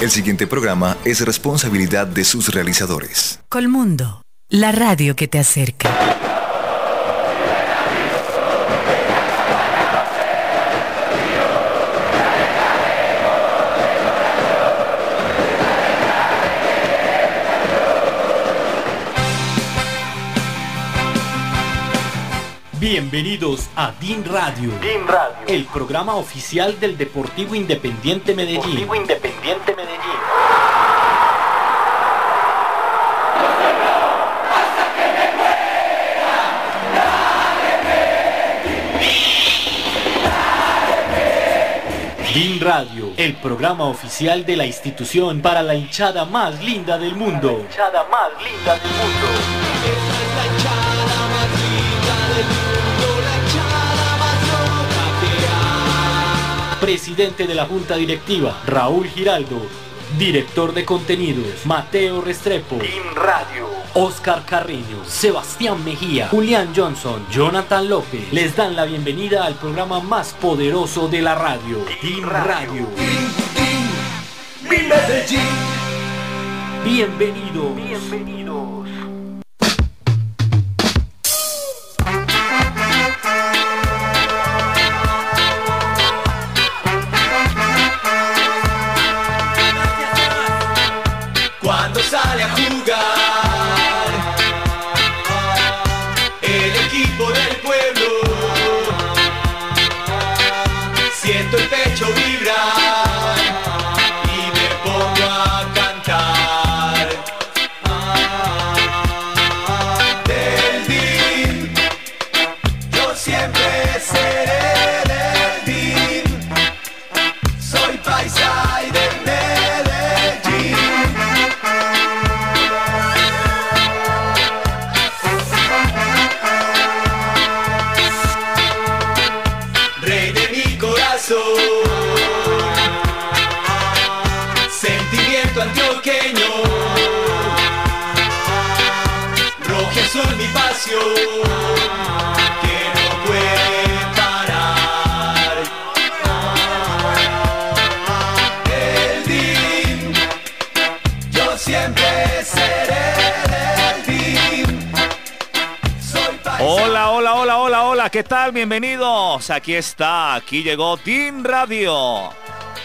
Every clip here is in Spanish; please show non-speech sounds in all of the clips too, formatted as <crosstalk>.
El siguiente programa es responsabilidad de sus realizadores. Colmundo, la radio que te acerca. Bienvenidos a DIN Radio, DIN Radio, el programa oficial del Deportivo Independiente Medellín. Deportivo Independiente Radio, el programa oficial de la institución para la hinchada más linda del mundo. La hinchada más linda del mundo. Presidente de la Junta Directiva, Raúl Giraldo. Director de contenidos, Mateo Restrepo. Team Radio. Oscar Carrillo, Sebastián Mejía, Julián Johnson, Jonathan López les dan la bienvenida al programa más poderoso de la radio, Team Radio. Team, team, Bienvenidos. Bienvenidos. Bienvenidos. Aquí está, aquí llegó Team Radio,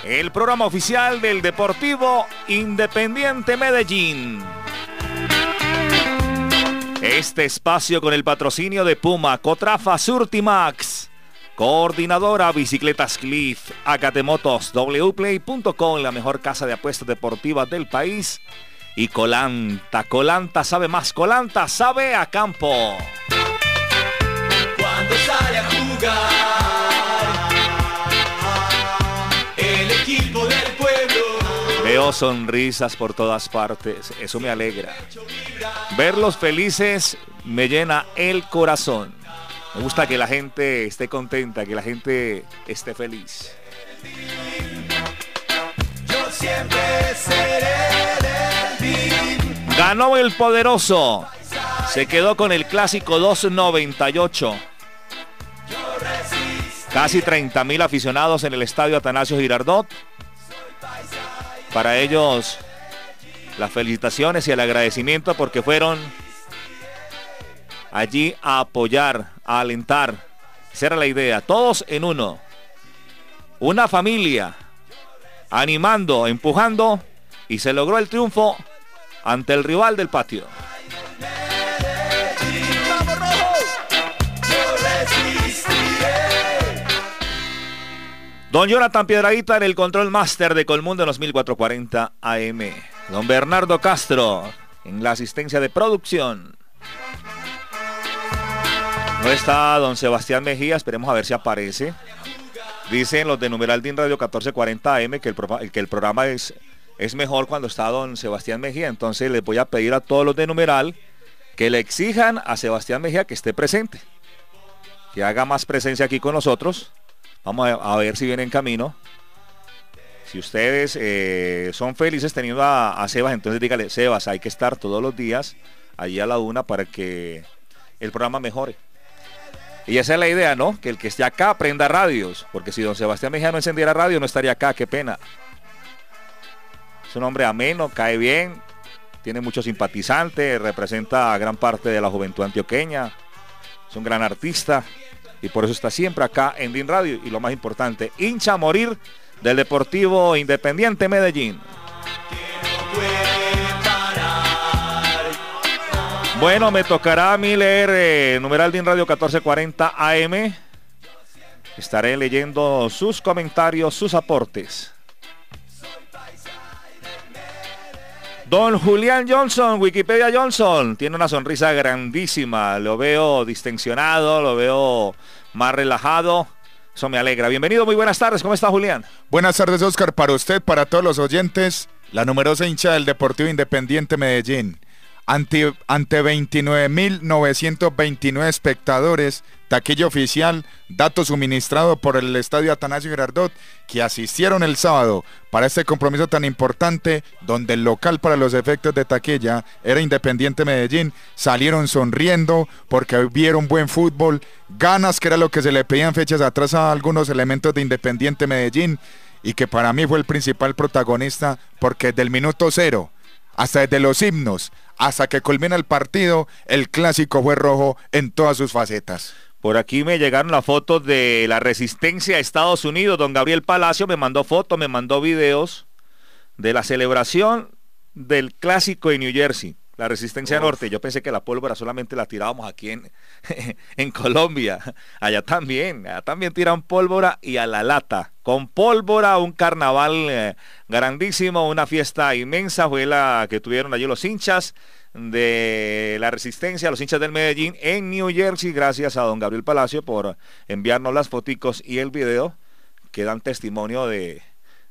el programa oficial del Deportivo Independiente Medellín. Este espacio con el patrocinio de Puma, Cotrafa, Surtimax, Coordinadora Bicicletas Cliff, Acatemotos, Wplay.com, la mejor casa de apuestas deportivas del país. Y Colanta, Colanta sabe más, Colanta sabe a campo. sonrisas por todas partes, eso me alegra. Verlos felices me llena el corazón. Me gusta que la gente esté contenta, que la gente esté feliz. Ganó el poderoso. Se quedó con el clásico 298. Casi 30 mil aficionados en el estadio Atanasio Girardot. Para ellos, las felicitaciones y el agradecimiento porque fueron allí a apoyar, a alentar. Esa era la idea. Todos en uno. Una familia animando, empujando y se logró el triunfo ante el rival del patio. Don Jonathan Piedraguita en el control Master de Colmundo en los 1440 AM. Don Bernardo Castro en la asistencia de producción. No está don Sebastián Mejía, esperemos a ver si aparece. Dicen los de Numeral DIN Radio 1440 AM que el, que el programa es, es mejor cuando está don Sebastián Mejía. Entonces les voy a pedir a todos los de Numeral que le exijan a Sebastián Mejía que esté presente. Que haga más presencia aquí con nosotros Vamos a, ver si viene en camino. Si ustedes eh, son felices teniendo a, Sebas, entonces dígale, Sebas, hay que estar todos los días allí a la una para que el programa mejore. Y esa es la idea, ¿no? Que el que esté acá aprenda radios. Porque si don Sebastián Mejía no encendiera radio, no estaría acá, qué pena. Es un hombre ameno, cae bien, tiene muchos simpatizantes, representa a gran parte de la juventud antioqueña, es un gran artista y por eso está siempre acá en DIN Radio y lo más importante, hincha a morir del Deportivo Independiente Medellín. Bueno, me tocará a mí leer el eh, numeral DIN Radio 1440 AM. Estaré leyendo sus comentarios, sus aportes. Don Julián Johnson, Wikipedia Johnson, tiene una sonrisa grandísima. Lo veo distensionado, lo veo más relajado. Eso me alegra. Bienvenido, muy buenas tardes. ¿Cómo está Julián? Buenas tardes, Oscar, para usted, para todos los oyentes, la numerosa hincha del Deportivo Independiente Medellín. Ante, ante 29.929 espectadores, taquilla oficial, dato suministrado por el Estadio Atanasio Girardot, que asistieron el sábado para este compromiso tan importante, donde el local para los efectos de taquilla era Independiente Medellín, salieron sonriendo porque vieron buen fútbol, ganas que era lo que se le pedían fechas atrás a algunos elementos de Independiente Medellín, y que para mí fue el principal protagonista porque desde el minuto cero hasta desde los himnos, hasta que culmina el partido, el clásico fue rojo en todas sus facetas. Por aquí me llegaron las fotos de la resistencia a Estados Unidos. Don Gabriel Palacio me mandó fotos, me mandó videos de la celebración del clásico de New Jersey, la resistencia norte. Yo pensé que la pólvora solamente la tirábamos aquí en, <laughs> en Colombia. Allá también, allá también tiran pólvora y a la lata con pólvora, un carnaval eh, grandísimo, una fiesta inmensa, fue la que tuvieron allí los hinchas de la resistencia, los hinchas del Medellín en New Jersey, gracias a don Gabriel Palacio por enviarnos las foticos y el video que dan testimonio de,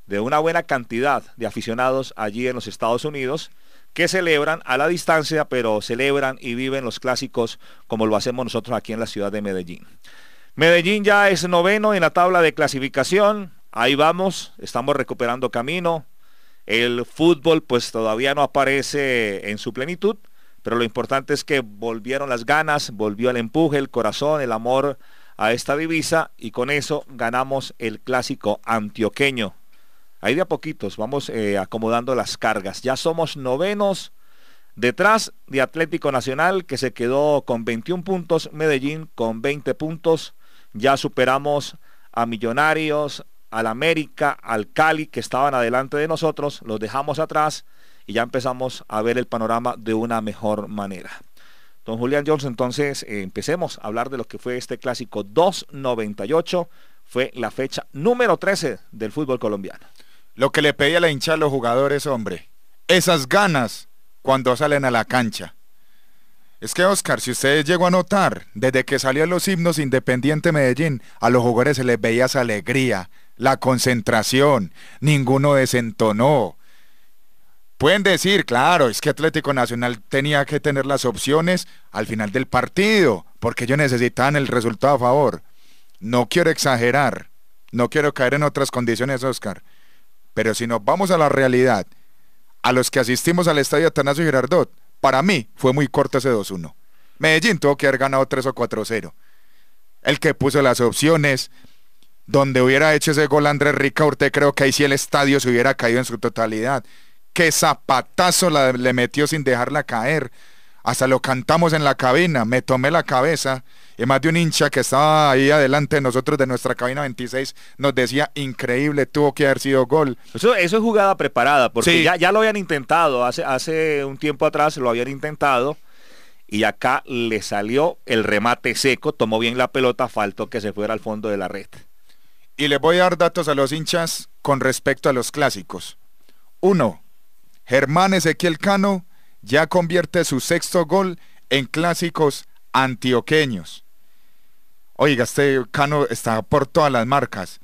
de una buena cantidad de aficionados allí en los Estados Unidos que celebran a la distancia, pero celebran y viven los clásicos como lo hacemos nosotros aquí en la ciudad de Medellín. Medellín ya es noveno en la tabla de clasificación. Ahí vamos, estamos recuperando camino. El fútbol pues todavía no aparece en su plenitud, pero lo importante es que volvieron las ganas, volvió el empuje, el corazón, el amor a esta divisa y con eso ganamos el clásico antioqueño. Ahí de a poquitos vamos eh, acomodando las cargas. Ya somos novenos detrás de Atlético Nacional que se quedó con 21 puntos, Medellín con 20 puntos. Ya superamos a Millonarios, al América, al Cali, que estaban adelante de nosotros, los dejamos atrás y ya empezamos a ver el panorama de una mejor manera. Don Julián Jones, entonces eh, empecemos a hablar de lo que fue este clásico 298. Fue la fecha número 13 del fútbol colombiano. Lo que le pedía la hincha a los jugadores, hombre, esas ganas cuando salen a la cancha. Es que Oscar, si ustedes llegó a notar, desde que salió los himnos Independiente Medellín, a los jugadores se les veía esa alegría, la concentración, ninguno desentonó. Pueden decir, claro, es que Atlético Nacional tenía que tener las opciones al final del partido, porque ellos necesitaban el resultado a favor. No quiero exagerar, no quiero caer en otras condiciones, Oscar, pero si nos vamos a la realidad, a los que asistimos al estadio Atanasio Girardot, para mí fue muy corto ese 2-1. Medellín tuvo que haber ganado 3 o 4-0. El que puso las opciones, donde hubiera hecho ese gol Andrés Ricaurte, creo que ahí sí el estadio se hubiera caído en su totalidad. Qué zapatazo la, le metió sin dejarla caer. Hasta lo cantamos en la cabina, me tomé la cabeza más de un hincha que estaba ahí adelante de nosotros de nuestra cabina 26 nos decía, increíble, tuvo que haber sido gol. Eso, es jugada preparada, porque ya, lo habían intentado, hace, hace un tiempo atrás lo habían intentado y acá le salió el remate seco, tomó bien la pelota, faltó que se fuera al fondo de la red. Y le voy a dar datos a los hinchas con respecto a los clásicos. Uno, Germán Ezequiel Cano ya convierte su sexto gol en clásicos antioqueños. Oiga, este Cano está por todas las marcas.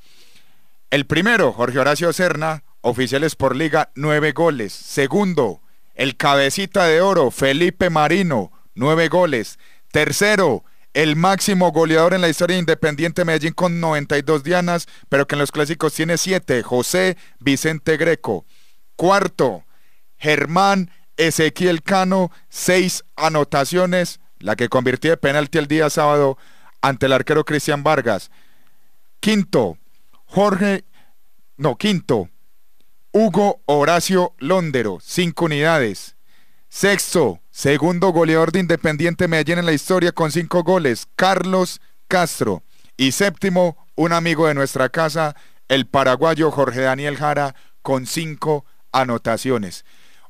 El primero, Jorge Horacio Serna, oficiales por liga, nueve goles. Segundo, el cabecita de oro, Felipe Marino, nueve goles. Tercero, el máximo goleador en la historia de Independiente Medellín con 92 dianas, pero que en los clásicos tiene siete, José Vicente Greco. Cuarto, Germán Ezequiel Cano, seis anotaciones, la que convirtió de penalti el día sábado ante el arquero Cristian Vargas. Quinto, Jorge, no, quinto, Hugo Horacio Londero, cinco unidades. Sexto, segundo goleador de Independiente Medellín en la historia con cinco goles, Carlos Castro. Y séptimo, un amigo de nuestra casa, el paraguayo Jorge Daniel Jara, con cinco anotaciones.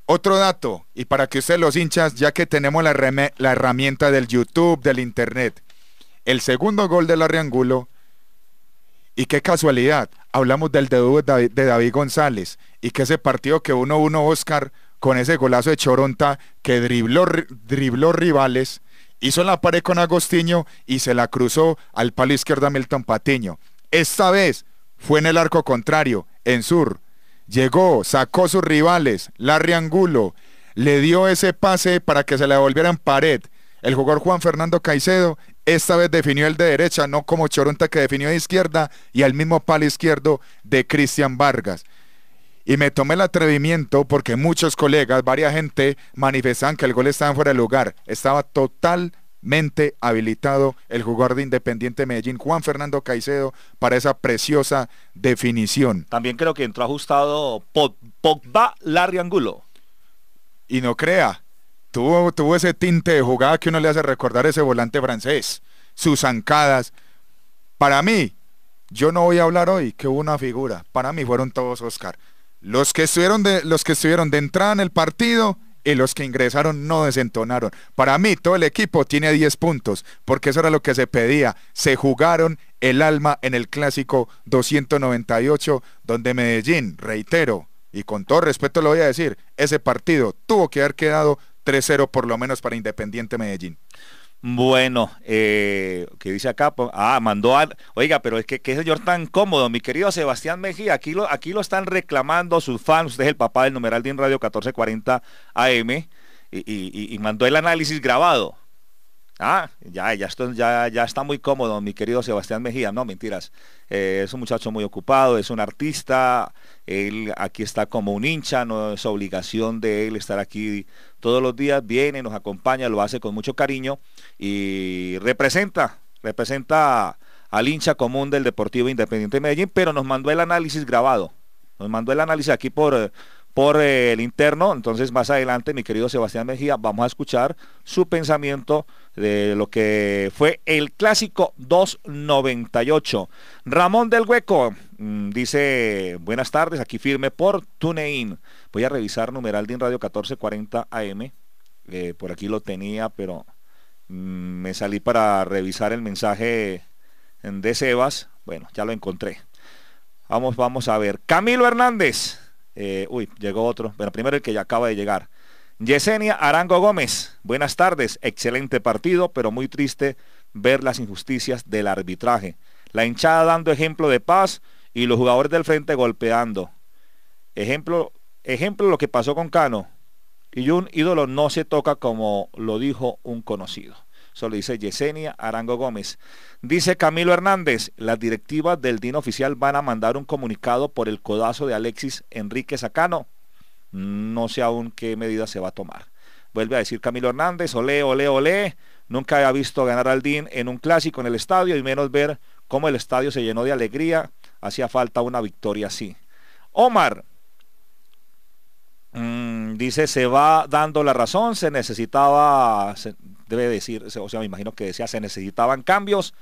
Otro dato, y para que ustedes los hinchas, ya que tenemos la, la herramienta del YouTube, del Internet, el segundo gol de Larry Y qué casualidad, hablamos del dedo de David González y que ese partido que 1-1 Oscar con ese golazo de Choronta que dribló, dribló rivales, hizo la pared con Agostinho y se la cruzó al palo izquierdo a Milton Patiño. Esta vez fue en el arco contrario, en sur. Llegó, sacó sus rivales, Larry Angulo, le dio ese pase para que se la volvieran pared. El jugador Juan Fernando Caicedo esta vez definió el de derecha, no como Chorunta que definió de izquierda y al mismo palo izquierdo de Cristian Vargas. Y me tomé el atrevimiento porque muchos colegas, varias gente manifestaban que el gol estaba fuera de lugar. Estaba totalmente habilitado el jugador de Independiente Medellín, Juan Fernando Caicedo, para esa preciosa definición. También creo que entró ajustado Pogba Larriangulo. Y no crea, Tuvo, ese tinte de jugada que uno le hace recordar ese volante francés, sus zancadas. Para mí, yo no voy a hablar hoy que hubo una figura. Para mí fueron todos Oscar. Los que estuvieron de, los que estuvieron de entrada en el partido y los que ingresaron no desentonaron. Para mí, todo el equipo tiene 10 puntos, porque eso era lo que se pedía. Se jugaron el alma en el clásico 298, donde Medellín, reitero, y con todo respeto lo voy a decir, ese partido tuvo que haber quedado 3-0 por lo menos para Independiente Medellín. Bueno, eh, ¿Qué dice acá? Pues, ah, mandó a... Oiga, pero es que qué señor tan cómodo, mi querido Sebastián Mejía. Aquí lo, aquí lo están reclamando sus fans. Usted es el papá del numeral de Inradio Radio 1440 AM y, y, y mandó el análisis grabado. Ah, ya, ya, ya, ya está muy cómodo, mi querido Sebastián Mejía. No, mentiras. Eh, es un muchacho muy ocupado, es un artista. Él aquí está como un hincha, no es obligación de él estar aquí todos los días. Viene, nos acompaña, lo hace con mucho cariño y representa, representa al hincha común del Deportivo Independiente de Medellín, pero nos mandó el análisis grabado. Nos mandó el análisis aquí por por eh, el interno. Entonces, más adelante, mi querido Sebastián Mejía, vamos a escuchar su pensamiento de lo que fue el clásico 298. Ramón del Hueco mm, dice, buenas tardes, aquí firme por TuneIn. Voy a revisar numeral de Radio 1440 AM. por aquí lo tenía, pero mm, me salí para revisar el mensaje de Sebas. Bueno, ya lo encontré. Vamos, vamos a ver. Camilo Hernández eh, uy, llegó otro. Bueno, primero el que ya acaba de llegar. Yesenia Arango Gómez, buenas tardes. Excelente partido, pero muy triste ver las injusticias del arbitraje. La hinchada dando ejemplo de paz y los jugadores del frente golpeando. Ejemplo, ejemplo lo que pasó con Cano. Y un ídolo no se toca como lo dijo un conocido. Eso dice Yesenia Arango Gómez. Dice Camilo Hernández, las directivas del DIN oficial van a mandar un comunicado por el codazo de Alexis Enrique Sacano. No sé aún qué medida se va a tomar. Vuelve a decir Camilo Hernández, olé, olé, olé. Nunca había visto ganar al DIN en un clásico en el estadio y menos ver cómo el estadio se llenó de alegría. Hacía falta una victoria así. Omar, Mm, dice, se va dando la razón, se necesitaba, debe decir, o sea, me imagino que decía, se necesitaban cambios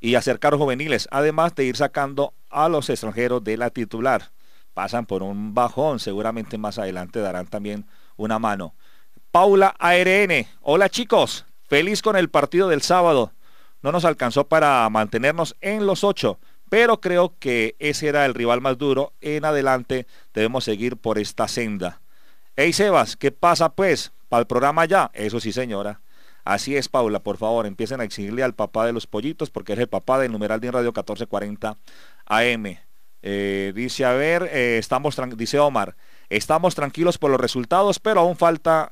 y acercar juveniles, además de ir sacando a los extranjeros de la titular. Pasan por un bajón, seguramente más adelante darán también una mano. Paula ARN, hola chicos, feliz con el partido del sábado. No nos alcanzó para mantenernos en los ocho, pero creo que ese era el rival más duro. En adelante debemos seguir por esta senda. Ey, Sebas, ¿qué pasa pues? ¿Para el programa ya? Eso sí señora. Así es, Paula, por favor, empiecen a exigirle al papá de los pollitos, porque es el papá del numeral de Radio 1440 AM. Eh, dice, a ver, eh, estamos dice Omar, estamos tranquilos por los resultados, pero aún falta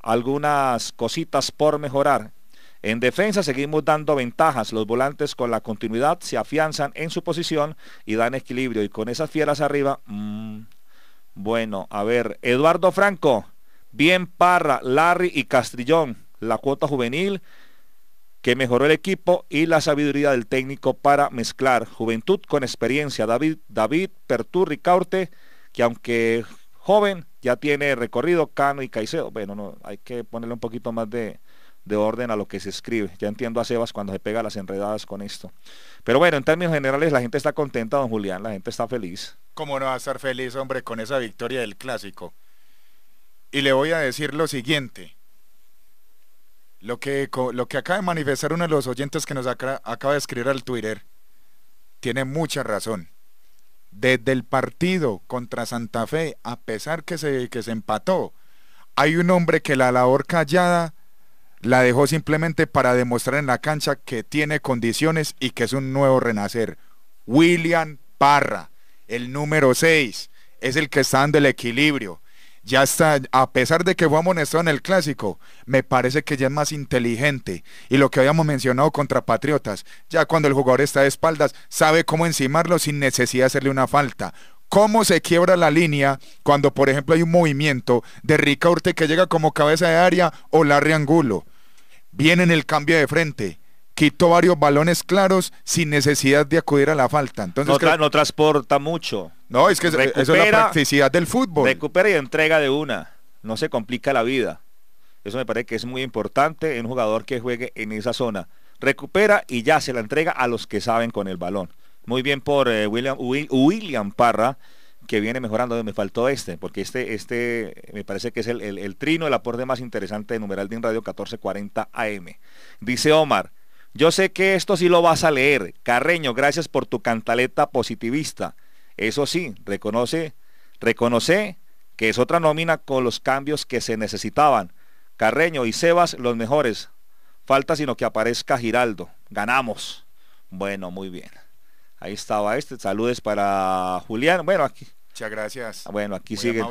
algunas cositas por mejorar. En defensa seguimos dando ventajas. Los volantes con la continuidad se afianzan en su posición y dan equilibrio. Y con esas fieras arriba, mm, bueno, a ver, Eduardo Franco, bien Parra, Larry y Castrillón, la cuota juvenil que mejoró el equipo y la sabiduría del técnico para mezclar juventud con experiencia. David, David Perturri Caute, que aunque joven, ya tiene recorrido, Cano y Caicedo. Bueno, no, hay que ponerle un poquito más de, de orden a lo que se escribe. Ya entiendo a Sebas cuando se pega las enredadas con esto. Pero bueno, en términos generales la gente está contenta, don Julián, la gente está feliz. ¿Cómo no va a estar feliz, hombre, con esa victoria del clásico? Y le voy a decir lo siguiente. Lo que, lo que acaba de manifestar uno de los oyentes que nos acaba de escribir al Twitter tiene mucha razón. Desde el partido contra Santa Fe, a pesar que se, que se empató, hay un hombre que la labor callada la dejó simplemente para demostrar en la cancha que tiene condiciones y que es un nuevo renacer. William Parra, el número 6, es el que está dando el equilibrio. Ya está, a pesar de que fue amonestado en el clásico, me parece que ya es más inteligente. Y lo que habíamos mencionado contra Patriotas, ya cuando el jugador está de espaldas, sabe cómo encimarlo sin necesidad de hacerle una falta cómo se quiebra la línea cuando, por ejemplo, hay un movimiento de Ricaurte que llega como cabeza de área o Larry Angulo. Viene en el cambio de frente. Quitó varios balones claros sin necesidad de acudir a la falta. Entonces, no, transporta mucho. No, es que eso es la practicidad del fútbol. Recupera y entrega de una. No se complica la vida. Eso me parece que es muy importante en un jugador que juegue en esa zona. Recupera y ya se la entrega a los que saben con el balón. Muy bien por eh, William Parra que viene mejorando. Me faltó este, porque este, este me parece que es el, el, trino, el aporte más interesante de Numeral de Radio 1440 AM. Dice Omar, yo sé que esto sí lo vas a leer. Carreño, gracias por tu cantaleta positivista. Eso sí, reconoce, reconoce que es otra nómina con los cambios que se necesitaban. Carreño y Sebas los mejores. Falta sino que aparezca Giraldo. Ganamos. Bueno, muy bien. Ahí estaba este. saludos para Julián. Bueno, aquí. Muchas gracias. Ah, bueno, aquí sigue.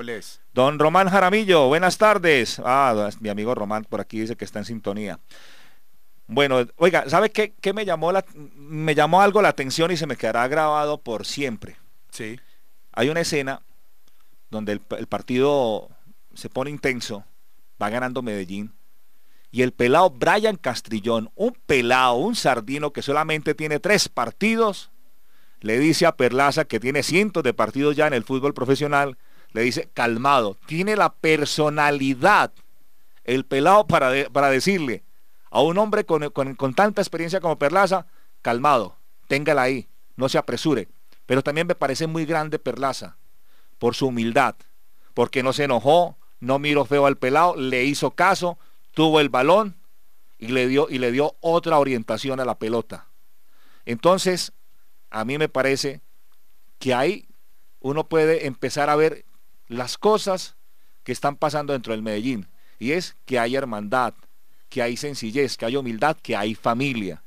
Don Román Jaramillo, buenas tardes. Ah, mi amigo Román por aquí dice que está en sintonía. Bueno, oiga, ¿sabe qué, me llamó la, me llamó algo la atención y se me quedará grabado por siempre? Sí. Hay una escena donde el, el partido se pone intenso, va ganando Medellín y el pelado Brian Castrillón, un pelado, un sardino que solamente tiene tres partidos, le dice a Perlaza, que tiene cientos de partidos ya en el fútbol profesional, le dice, calmado, tiene la personalidad, el pelado para, para decirle a un hombre con, tanta experiencia como Perlaza, calmado, téngala ahí, no se apresure. Pero también me parece muy grande Perlaza por su humildad, porque no se enojó, no miró feo al pelado, le hizo caso, tuvo el balón y le dio, y le dio otra orientación a la pelota. Entonces, a mí me parece que ahí uno puede empezar a ver las cosas que están pasando dentro del Medellín. Y es que hay hermandad, que hay sencillez, que hay humildad, que hay familia.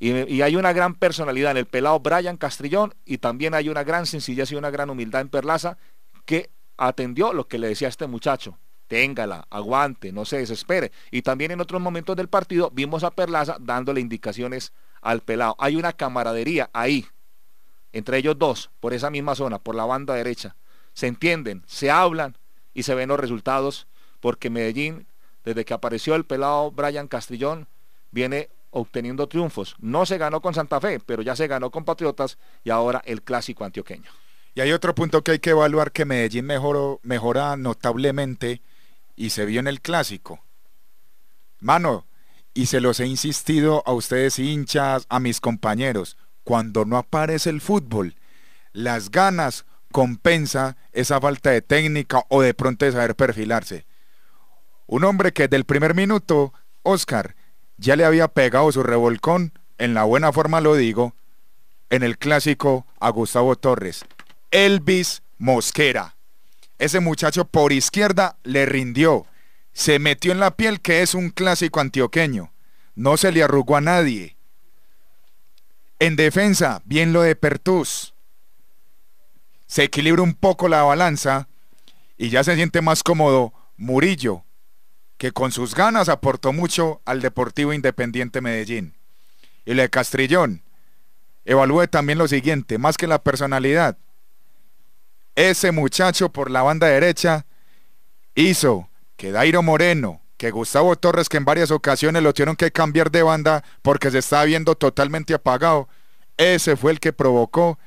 Y, hay una gran personalidad en el pelado Brian Castrillón y también hay una gran sencillez y una gran humildad en Perlaza que atendió lo que le decía este muchacho. Téngala, aguante, no se desespere. Y también en otros momentos del partido vimos a Perlaza dándole indicaciones al pelado. Hay una camaradería ahí, entre ellos dos, por esa misma zona, por la banda derecha. Se entienden, se hablan y se ven los resultados, porque Medellín, desde que apareció el pelado Brian Castrillón, viene obteniendo triunfos. No se ganó con Santa Fe, pero ya se ganó con Patriotas y ahora el clásico antioqueño. Y hay otro punto que hay que evaluar que Medellín mejoró, mejora notablemente y se vio en el clásico. Mano, y se los he insistido a ustedes hinchas, a mis compañeros, cuando no aparece el fútbol, las ganas compensa esa falta de técnica o de pronto de saber perfilarse. Un hombre que del primer minuto, Oscar, ya le había pegado su revolcón, en la buena forma lo digo, en el clásico a Gustavo Torres, Elvis Mosquera. Ese muchacho por izquierda le rindió se metió en la piel que es un clásico antioqueño. No se le arrugó a nadie. En defensa, bien lo de Pertus. Se equilibra un poco la balanza y ya se siente más cómodo Murillo, que con sus ganas aportó mucho al Deportivo Independiente Medellín. Y lo de Castrillón. Evalúe también lo siguiente, más que la personalidad. Ese muchacho por la banda derecha hizo que Dairo Moreno, que Gustavo Torres, que en varias ocasiones lo tuvieron que cambiar de banda porque se estaba viendo totalmente apagado, ese fue el que provocó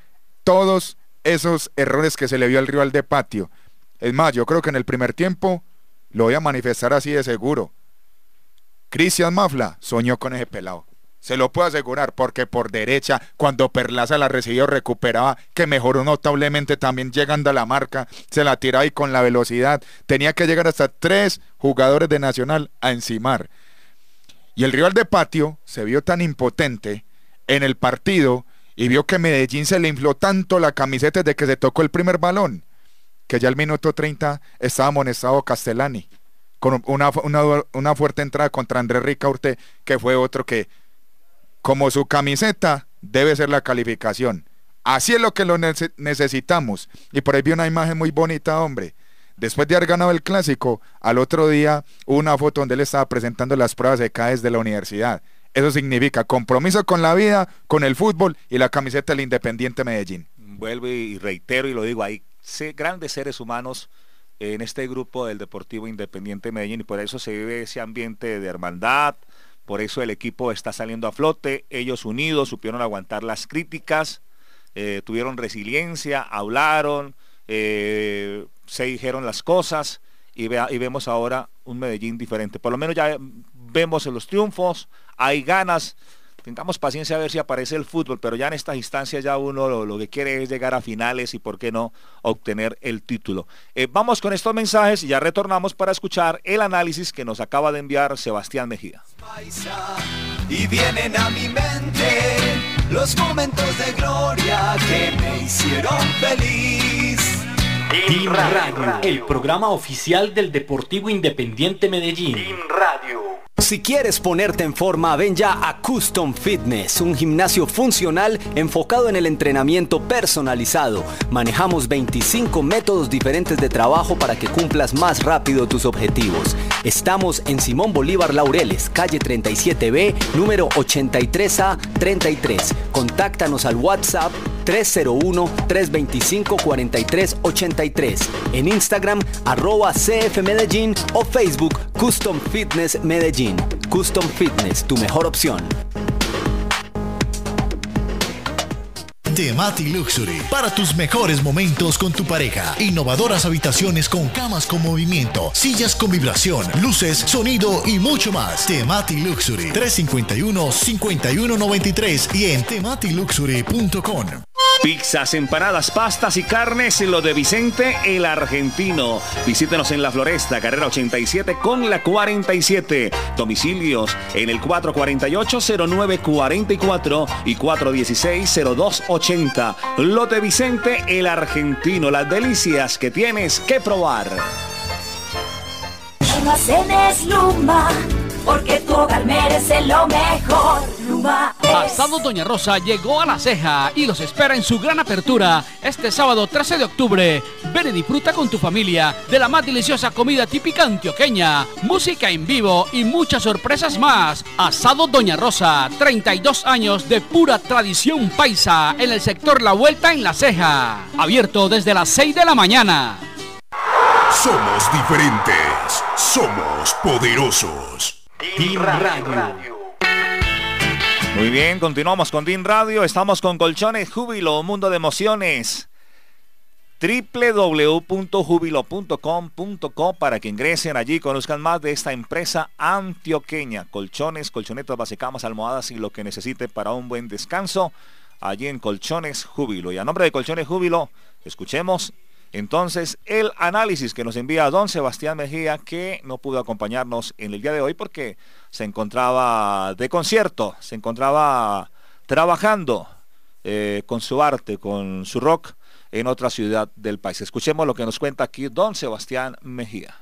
todos esos errores que se le vio al rival de patio. Es más, yo creo que en el primer tiempo lo voy a manifestar así de seguro. Cristian Mafla soñó con ese pelado. Se lo puedo asegurar, porque por derecha, cuando Perlaza la recibió, recuperaba, que mejoró notablemente también llegando a la marca, se la tiraba y con la velocidad. Tenía que llegar hasta tres jugadores de Nacional a encimar. Y el rival de patio se vio tan impotente en el partido y vio que Medellín se le infló tanto la camiseta desde que se tocó el primer balón, que ya al minuto 30 estaba amonestado Castellani con una, una fuerte entrada contra Andrés Ricaurte, que fue otro que como su camiseta debe ser la calificación. Así es lo que lo necesitamos. Y por ahí vi una imagen muy bonita, hombre. Después de haber ganado el clásico, al otro día hubo una foto donde él estaba presentando las pruebas de CAES de la universidad. Eso significa compromiso con la vida, con el fútbol y la camiseta del Independiente Medellín. Vuelvo y reitero y lo digo, hay grandes seres humanos en este grupo del Deportivo Independiente Medellín y por eso se vive ese ambiente de hermandad, por eso el equipo está saliendo a flote. Ellos unidos supieron aguantar las críticas, eh, tuvieron resiliencia, hablaron, eh, se dijeron las cosas y, y vemos ahora un Medellín diferente. Por lo menos ya vemos en los triunfos, hay ganas tengamos paciencia a ver si aparece el fútbol, pero ya en estas instancias ya uno lo, que quiere es llegar a finales y por qué no obtener el título. Eh, vamos con estos mensajes y ya retornamos para escuchar el análisis que nos acaba de enviar Sebastián Mejía. Team Radio, el programa oficial del Deportivo Independiente Medellín. Team Radio. Si quieres ponerte en forma, ven ya a Custom Fitness, un gimnasio funcional enfocado en el entrenamiento personalizado. Manejamos 25 métodos diferentes de trabajo para que cumplas más rápido tus objetivos. Estamos en Simón Bolívar Laureles, calle 37B, número 83A 33. Contáctanos al WhatsApp 301-325-4383. En Instagram, arroba CF Medellín o Facebook Custom Fitness Medellín. Custom Fitness, tu mejor opción. de Luxury. Para tus mejores momentos con tu pareja. Innovadoras habitaciones con camas con movimiento, sillas con vibración, luces, sonido y mucho más. Temati Luxury 351-5193 y en tematiluxury.com. Pizzas, empanadas, pastas y carnes, en lo de Vicente el Argentino. Visítenos en La Floresta, carrera 87 con la 47. Domicilios en el 448-0944 y 416 0280 Lote Vicente, el argentino. Las delicias que tienes que probar porque tu hogar merece lo mejor. Asado Doña Rosa llegó a la ceja y los espera en su gran apertura este sábado 13 de octubre. Ven y disfruta con tu familia de la más deliciosa comida típica antioqueña, música en vivo y muchas sorpresas más. Asado Doña Rosa, 32 años de pura tradición paisa en el sector La Vuelta en la Ceja. Abierto desde las 6 de la mañana. Somos diferentes, somos poderosos. Radio. Muy bien, continuamos con Team Radio. Estamos con Colchones Júbilo, Mundo de Emociones www.jubilo.com.co para que ingresen allí, conozcan más de esta empresa antioqueña. Colchones, colchonetas, basecamas, almohadas y lo que necesite para un buen descanso allí en Colchones Júbilo. Y a nombre de Colchones Júbilo, escuchemos entonces, el análisis que nos envía don Sebastián Mejía, que no pudo acompañarnos en el día de hoy porque se encontraba de concierto, se encontraba trabajando eh, con su arte, con su rock en otra ciudad del país. Escuchemos lo que nos cuenta aquí don Sebastián Mejía.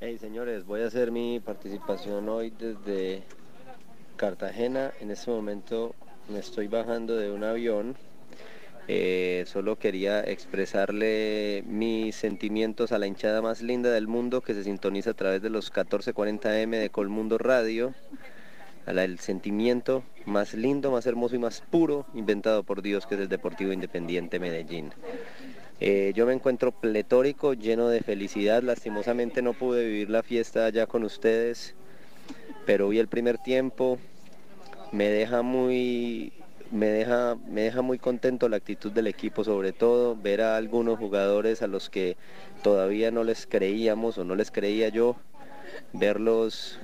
Hey señores, voy a hacer mi participación hoy desde Cartagena. En este momento me estoy bajando de un avión eh, solo quería expresarle mis sentimientos a la hinchada más linda del mundo que se sintoniza a través de los 1440M de Colmundo Radio. Al sentimiento más lindo, más hermoso y más puro inventado por Dios que es el Deportivo Independiente Medellín. Eh, yo me encuentro pletórico, lleno de felicidad. Lastimosamente no pude vivir la fiesta allá con ustedes, pero hoy el primer tiempo. Me deja muy me deja, me deja muy contento la actitud del equipo, sobre todo ver a algunos jugadores a los que todavía no les creíamos o no les creía yo, verlos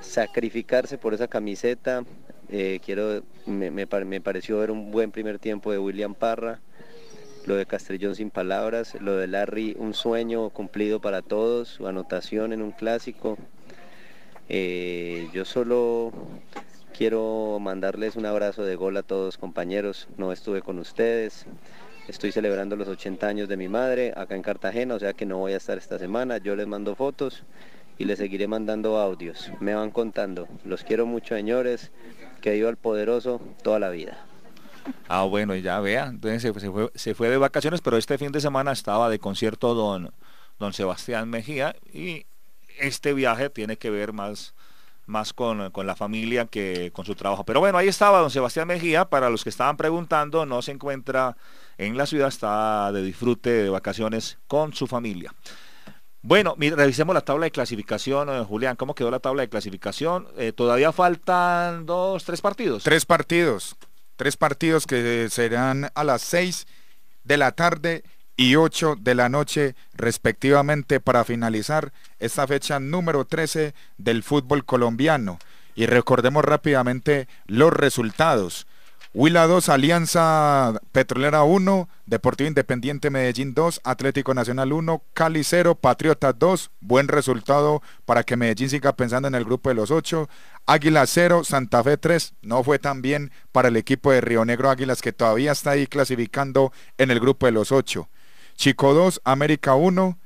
sacrificarse por esa camiseta. Eh, quiero, me, pareció ver un buen primer tiempo de William Parra, lo de Castrellón sin palabras, lo de Larry, un sueño cumplido para todos, su anotación en un clásico. Eh, yo solo Quiero mandarles un abrazo de gol a todos compañeros. No estuve con ustedes. Estoy celebrando los 80 años de mi madre acá en Cartagena, o sea que no voy a estar esta semana. Yo les mando fotos y les seguiré mandando audios. Me van contando. Los quiero mucho, señores. Que viva el poderoso toda la vida. Ah, bueno, ya vean, Entonces se, fue, de vacaciones, pero este fin de semana estaba de concierto don, don Sebastián Mejía y este viaje tiene que ver más más con, la familia que con su trabajo. Pero bueno, ahí estaba don Sebastián Mejía, para los que estaban preguntando, no se encuentra en la ciudad, está de disfrute, de vacaciones con su familia. Bueno, revisemos la tabla de clasificación, eh, Julián, ¿cómo quedó la tabla de clasificación? Eh, todavía faltan dos, tres partidos. Tres partidos, tres partidos que serán a las seis de la tarde y 8 de la noche respectivamente para finalizar esta fecha número 13 del fútbol colombiano. Y recordemos rápidamente los resultados. Huila 2, Alianza Petrolera 1, Deportivo Independiente Medellín 2, Atlético Nacional 1, Cali 0, Patriotas 2. Buen resultado para que Medellín siga pensando en el grupo de los 8. Águila 0, Santa Fe 3. No fue tan bien para el equipo de Río Negro Águilas que todavía está ahí clasificando en el grupo de los 8. Chico 2, América 1,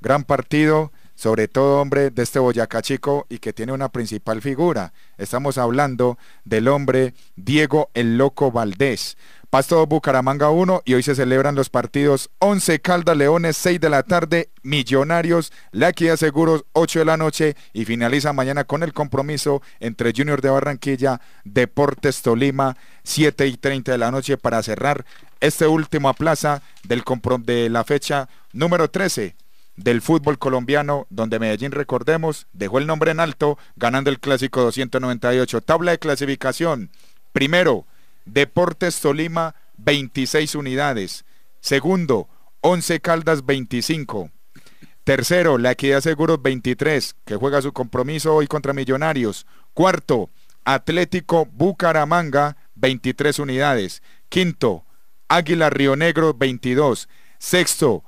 gran partido, sobre todo hombre de este Boyacá Chico y que tiene una principal figura. Estamos hablando del hombre Diego el Loco Valdés. Pasto Bucaramanga 1 y hoy se celebran los partidos 11 Caldas Leones 6 de la tarde, Millonarios, La Seguros 8 de la noche y finaliza mañana con el compromiso entre Junior de Barranquilla, Deportes Tolima 7 y 30 de la noche para cerrar este último a plaza del de la fecha número 13 del fútbol colombiano, donde Medellín, recordemos, dejó el nombre en alto, ganando el clásico 298. Tabla de clasificación. Primero, Deportes Tolima, 26 unidades. Segundo, Once Caldas, 25. Tercero, La Equidad Seguros, 23, que juega su compromiso hoy contra Millonarios. Cuarto, Atlético Bucaramanga, 23 unidades. Quinto, Águila Río Negro 22. Sexto,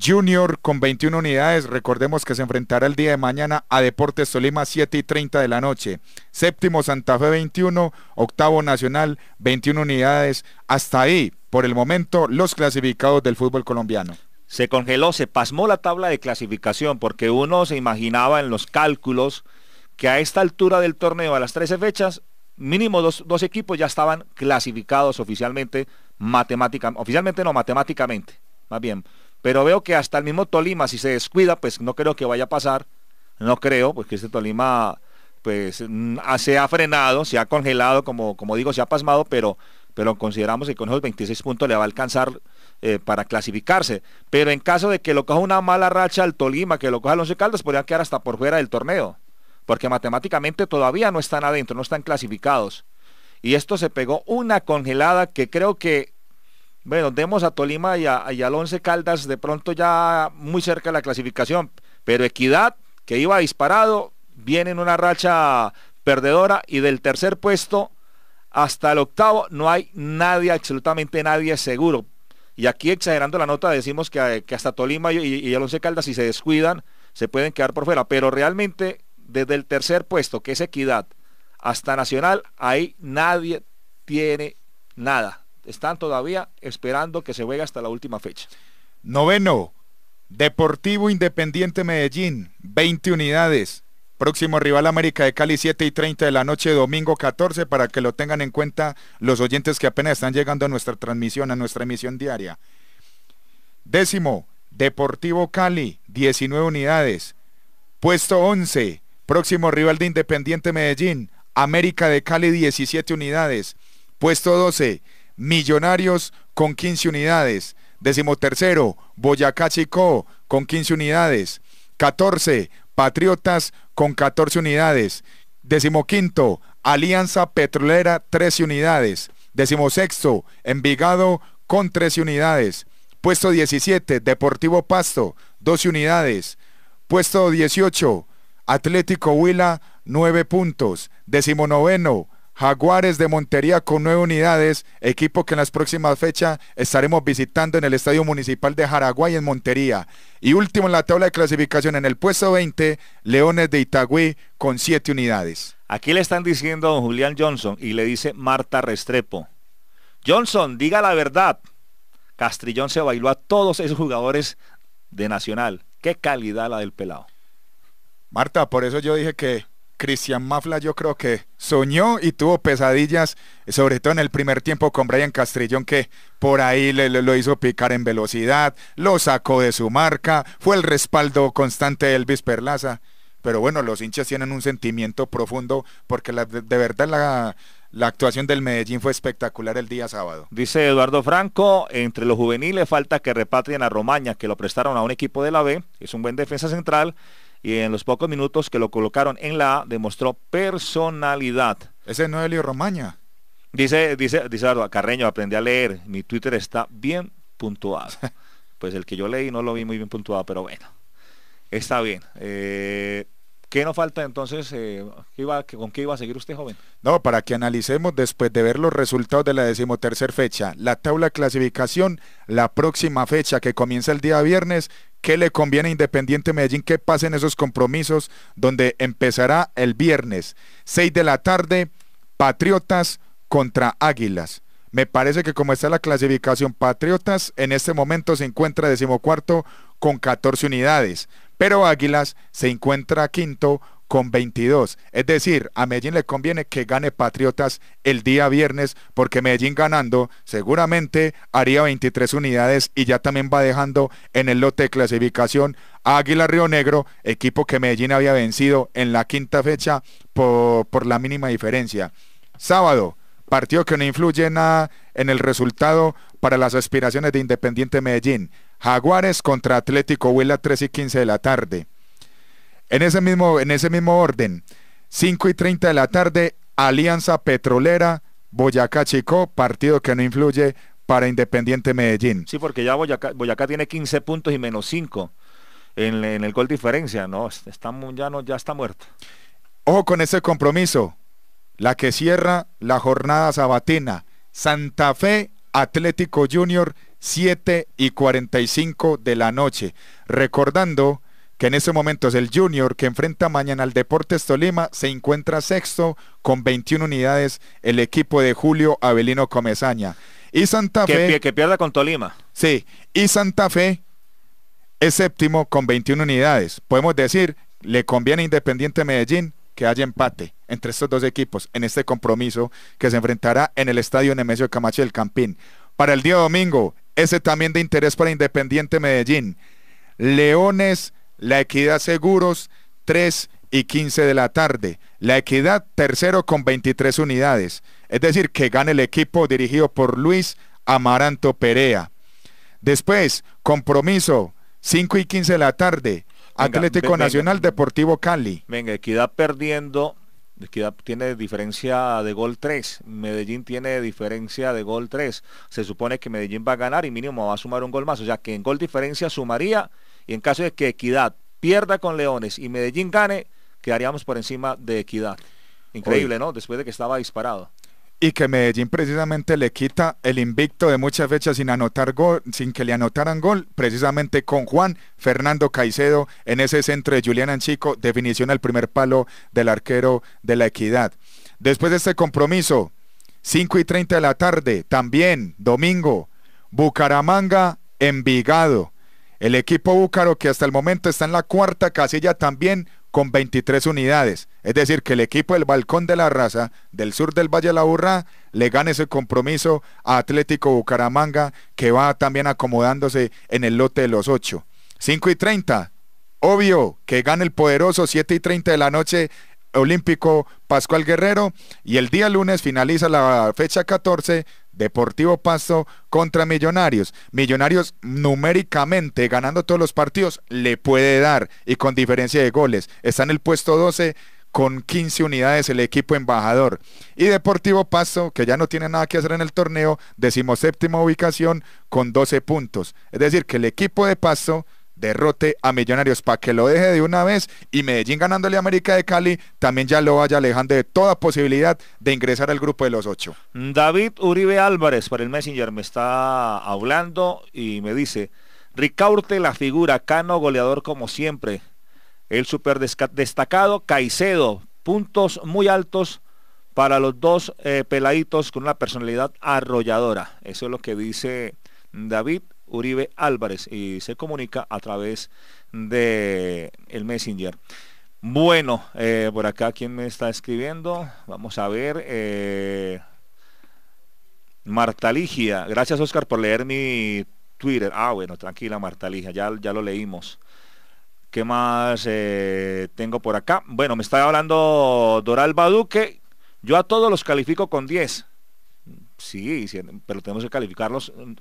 Junior con 21 unidades. Recordemos que se enfrentará el día de mañana a Deportes Tolima 7 y 30 de la noche. Séptimo Santa Fe 21, octavo Nacional 21 unidades. Hasta ahí, por el momento, los clasificados del fútbol colombiano. Se congeló, se pasmó la tabla de clasificación porque uno se imaginaba en los cálculos que a esta altura del torneo, a las 13 fechas, mínimo dos, dos equipos ya estaban clasificados oficialmente, matemáticamente, oficialmente no, matemáticamente, más bien. Pero veo que hasta el mismo Tolima, si se descuida, pues no creo que vaya a pasar, no creo, porque este Tolima pues mm, ah, se ha frenado, se ha congelado, como, como digo, se ha pasmado, pero, pero consideramos que con esos 26 puntos le va a alcanzar eh, para clasificarse. Pero en caso de que lo coja una mala racha al Tolima, que lo coja el Once Caldas, podría quedar hasta por fuera del torneo porque matemáticamente todavía no están adentro, no están clasificados. Y esto se pegó una congelada que creo que, bueno, demos a Tolima y, a, Caldas de pronto ya muy cerca de la clasificación, pero Equidad, que iba disparado, viene en una racha perdedora y del tercer puesto hasta el octavo no hay nadie, absolutamente nadie seguro. Y aquí exagerando la nota decimos que, hasta Tolima y, y, Caldas si se descuidan se pueden quedar por fuera, pero realmente desde el tercer puesto, que es Equidad, hasta Nacional, ahí nadie tiene nada. Están todavía esperando que se juegue hasta la última fecha. Noveno, Deportivo Independiente Medellín, 20 unidades. Próximo rival América de Cali, 7 y 30 de la noche, domingo 14, para que lo tengan en cuenta los oyentes que apenas están llegando a nuestra transmisión, a nuestra emisión diaria. Décimo, Deportivo Cali, 19 unidades. Puesto 11, Próximo rival de Independiente Medellín, América de Cali 17 unidades. Puesto 12, Millonarios con 15 unidades. Decimotercero, Boyacá Chico con 15 unidades. 14, Patriotas con 14 unidades. quinto Alianza Petrolera 13 unidades. Decimosexto, Envigado con 13 unidades. Puesto 17, Deportivo Pasto, 12 unidades. Puesto 18, Atlético Huila, 9 puntos. Decimonoveno, Jaguares de Montería con 9 unidades, equipo que en las próximas fechas estaremos visitando en el Estadio Municipal de Jaraguay en Montería. Y último en la tabla de clasificación en el puesto 20, Leones de Itagüí con 7 unidades. Aquí le están diciendo a don Julián Johnson y le dice Marta Restrepo. Johnson, diga la verdad. Castrillón se bailó a todos esos jugadores de Nacional. Qué calidad la del pelado. Marta, por eso yo dije que Cristian Mafla yo creo que soñó y tuvo pesadillas, sobre todo en el primer tiempo con Brian Castrillón, que por ahí lo hizo picar en velocidad, lo sacó de su marca, fue el respaldo constante de Elvis Perlaza. Pero bueno, los hinchas tienen un sentimiento profundo porque de, verdad la, la actuación del Medellín fue espectacular el día sábado. Dice Eduardo Franco, entre los juveniles falta que repatrien a Romaña, que lo prestaron a un equipo de la B, es un buen defensa central y en los pocos minutos que lo colocaron en la demostró personalidad. Ese no es Elio Romaña. Dice, dice, dice Carreño, aprendí a leer, mi Twitter está bien puntuado. <laughs> pues el que yo leí no lo vi muy bien puntuado, pero bueno, está bien. Eh, ¿Qué nos falta entonces? Eh, ¿Con qué iba a seguir usted, joven? No, para que analicemos después de ver los resultados de la decimotercer fecha, la tabla de clasificación, la próxima fecha que comienza el día viernes ¿Qué le conviene a Independiente Medellín que pasen esos compromisos donde empezará el viernes 6 de la tarde Patriotas contra Águilas? Me parece que como está la clasificación Patriotas en este momento se encuentra decimocuarto con 14 unidades, pero Águilas se encuentra quinto con 22. Es decir, a Medellín le conviene que gane Patriotas el día viernes porque Medellín ganando seguramente haría 23 unidades y ya también va dejando en el lote de clasificación a Águila Río Negro, equipo que Medellín había vencido en la quinta fecha por, por la mínima diferencia. Sábado, partido que no influye nada en el resultado para las aspiraciones de Independiente Medellín. Jaguares contra Atlético Huila 3 y 15 de la tarde. En ese mismo, en ese mismo orden, 5 y 30 de la tarde, Alianza Petrolera, Boyacá Chico, partido que no influye para Independiente Medellín. Sí, porque ya Boyacá, Boyacá tiene 15 puntos y menos 5 en, el gol diferencia, ¿no? Está, ya, no, ya está muerto. Ojo con ese compromiso, la que cierra la jornada sabatina. Santa Fe Atlético Junior, 7 y 45 de la noche. Recordando que en ese momento es el Junior, que enfrenta mañana al Deportes Tolima, se encuentra sexto con 21 unidades el equipo de Julio Avelino Comezaña. Y Santa Fe... Que, que pierda con Tolima. Sí, y Santa Fe es séptimo con 21 unidades. Podemos decir, le conviene a Independiente Medellín que haya empate entre estos dos equipos en este compromiso que se enfrentará en el Estadio Nemesio Camacho del Campín. Para el día domingo, ese también de interés para Independiente Medellín. Leones la Equidad Seguros 3 y 15 de la tarde. La Equidad tercero con 23 unidades. Es decir, que gana el equipo dirigido por Luis Amaranto Perea. Después, compromiso 5 y 15 de la tarde. Atlético Nacional Deportivo Cali. Venga, Equidad perdiendo. Equidad tiene diferencia de gol 3. Medellín tiene diferencia de gol 3. Se supone que Medellín va a ganar y mínimo va a sumar un gol más. O sea que en gol diferencia sumaría y en caso de que Equidad pierda con Leones y Medellín gane, quedaríamos por encima de Equidad. Increíble, ¿no? Después de que estaba disparado. Y que Medellín precisamente le quita el invicto de muchas fechas sin anotar gol, sin que le anotaran gol, precisamente con Juan Fernando Caicedo en ese centro de Julián Anchico, definición al primer palo del arquero de la equidad. Después de este compromiso, 5 y 30 de la tarde, también domingo, Bucaramanga, Envigado. El equipo búcaro que hasta el momento está en la cuarta casilla también con 23 unidades. Es decir, que el equipo del Balcón de la Raza del sur del Valle de la Urra le gane ese compromiso a Atlético Bucaramanga que va también acomodándose en el lote de los 8. 5 y 30. Obvio que gane el poderoso 7 y 30 de la noche Olímpico Pascual Guerrero y el día lunes finaliza la fecha 14 Deportivo Paso contra Millonarios. Millonarios numéricamente ganando todos los partidos le puede dar y con diferencia de goles. Está en el puesto 12 con 15 unidades el equipo embajador. Y Deportivo Paso que ya no tiene nada que hacer en el torneo, decimoséptima ubicación con 12 puntos. Es decir, que el equipo de Paso derrote a Millonarios para que lo deje de una vez y Medellín ganándole a América de Cali también ya lo vaya alejando de toda posibilidad de ingresar al grupo de los ocho. David Uribe Álvarez para el Messenger me está hablando y me dice, Ricaurte la figura, Cano goleador como siempre, el súper destacado Caicedo, puntos muy altos para los dos eh, peladitos con una personalidad arrolladora. Eso es lo que dice David Uribe Álvarez y se comunica a través de el Messenger. Bueno, eh, por acá quién me está escribiendo. Vamos a ver. Eh, Marta Ligia. Gracias Oscar por leer mi Twitter. Ah, bueno, tranquila Marta Ligia, ya, ya lo leímos. ¿Qué más eh, tengo por acá? Bueno, me está hablando Doral Baduque. Yo a todos los califico con 10. Sí, sí, pero tenemos que calificarlos mm,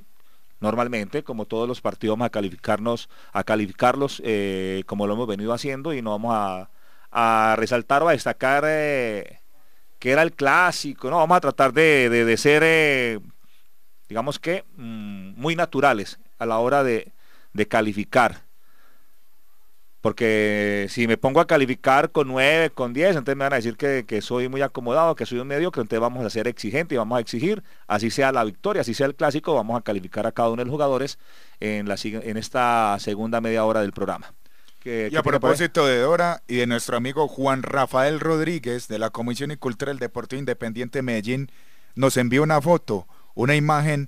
normalmente, como todos los partidos, vamos a calificarnos, a calificarlos eh, como lo hemos venido haciendo y no vamos a, resaltar o a destacar eh, que era el clásico. No, vamos a tratar de, ser, eh, digamos que, mm, muy naturales a la hora de, de calificar. Porque si me pongo a calificar con 9, con 10, entonces me van a decir que, soy muy acomodado, que soy un mediocre, entonces vamos a ser exigentes y vamos a exigir, así sea la victoria, así sea el clásico, vamos a calificar a cada uno de los jugadores en, la, en esta segunda media hora del programa. y a propósito de Dora y de nuestro amigo Juan Rafael Rodríguez de la Comisión y Cultura del Deportivo Independiente Medellín, nos envió una foto, una imagen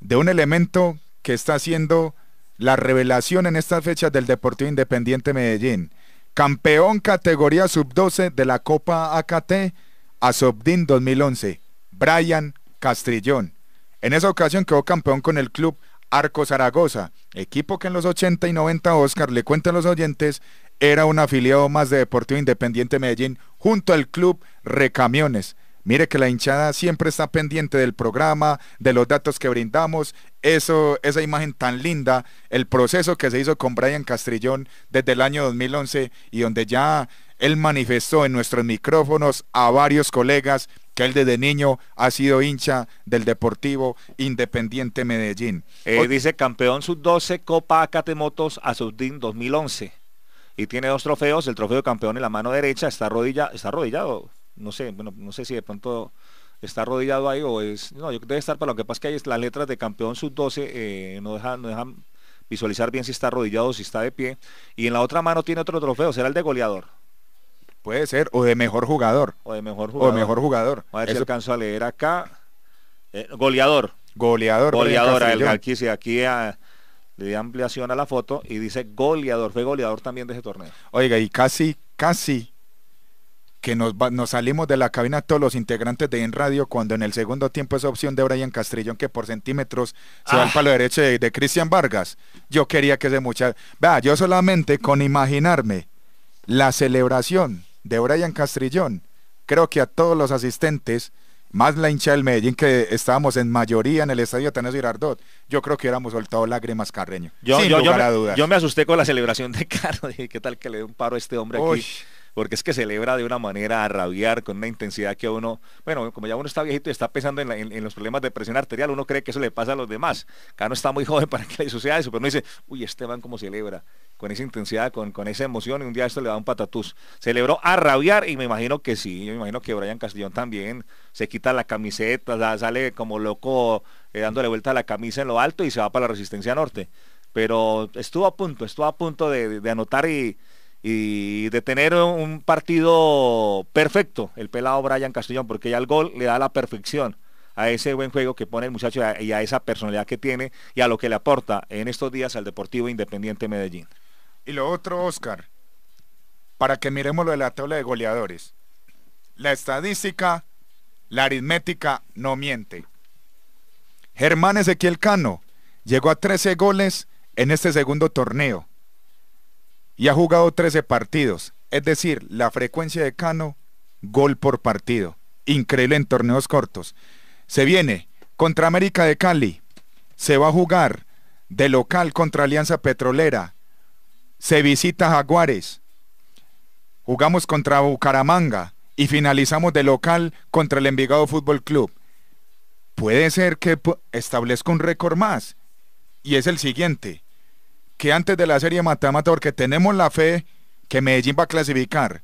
de un elemento que está haciendo la revelación en estas fechas del Deportivo Independiente Medellín. Campeón categoría sub-12 de la Copa AKT a Sobdin 2011, Brian Castrillón. En esa ocasión quedó campeón con el club Arco Zaragoza, equipo que en los 80 y 90 Oscar, le cuentan los oyentes, era un afiliado más de Deportivo Independiente Medellín junto al club Recamiones. Mire que la hinchada siempre está pendiente del programa, de los datos que brindamos, eso, esa imagen tan linda, el proceso que se hizo con Brian Castrillón desde el año 2011 y donde ya él manifestó en nuestros micrófonos a varios colegas que él desde niño ha sido hincha del Deportivo Independiente Medellín. Eh, dice campeón sub-12 Copa Acatemotos a Subdin 2011 y tiene dos trofeos, el trofeo de campeón en la mano derecha, está, rodilla, está arrodillado no sé, bueno, no sé si de pronto está arrodillado ahí o es, no, yo debe estar, para lo que pasa es que hay las letras de campeón sub-12 eh, no, dejan, no visualizar bien si está arrodillado o si está de pie. Y en la otra mano tiene otro trofeo, será el de goleador. Puede ser, o de mejor jugador. O de mejor jugador. O mejor jugador. A ver si alcanzo a leer acá. Eh, goleador. Goleador. Goleador, el, aquí, aquí ah, le di ampliación a la foto y dice goleador, fue goleador también de ese torneo. Oiga, y casi, casi que nos, nos salimos de la cabina todos los integrantes de En Radio cuando en el segundo tiempo esa opción de Brian Castrillón que por centímetros se va al ah. palo derecho de, Cristian Vargas. Yo quería que se mucha Vea, yo solamente con imaginarme la celebración de Brian Castrillón, creo que a todos los asistentes, más la hincha del Medellín que estábamos en mayoría en el estadio Tenés Girardot, yo creo que hubiéramos soltado lágrimas Carreño. Yo, yo, yo Yo me asusté con la celebración de Carlos, dije, ¿qué tal que le dé un paro a este hombre aquí? porque es que celebra de una manera a rabiar, con una intensidad que uno, bueno, como ya uno está viejito y está pensando en, los problemas de presión arterial, uno cree que eso le pasa a los demás. Cada uno está muy <laughs> joven para que le suceda eso, pero uno dice, uy, Esteban, ¿cómo celebra? Con esa intensidad, con, con esa emoción, y un día esto le da un patatús. Celebró a rabiar y me imagino que sí, yo me imagino que Brian Castellón también se quita la camiseta, sale como loco eh, dándole vuelta a la camisa en lo alto y se va para la resistencia norte. Pero estuvo a punto, estuvo a punto de anotar y y de tener un partido perfecto, el pelado Brian Castellón, porque ya el gol le da la perfección a ese buen juego que pone el muchacho y a esa personalidad que tiene y a lo que le aporta en estos días al Deportivo Independiente Medellín. Y lo otro, Oscar, para que miremos lo de la tabla de goleadores. La estadística, la aritmética no miente. Germán Ezequiel Cano llegó a 13 goles en este segundo torneo y ha jugado 13 partidos. Es decir, la frecuencia de Cano, gol por partido. Increíble en torneos cortos. Se viene contra América de Cali. Se va a jugar de local contra Alianza Petrolera. Se visita Jaguares. Jugamos contra Bucaramanga y finalizamos de local contra el Envigado Fútbol Club. Puede ser que establezca un récord más. Y es el siguiente que antes de la serie Mata Mata, porque tenemos la fe que Medellín va a clasificar.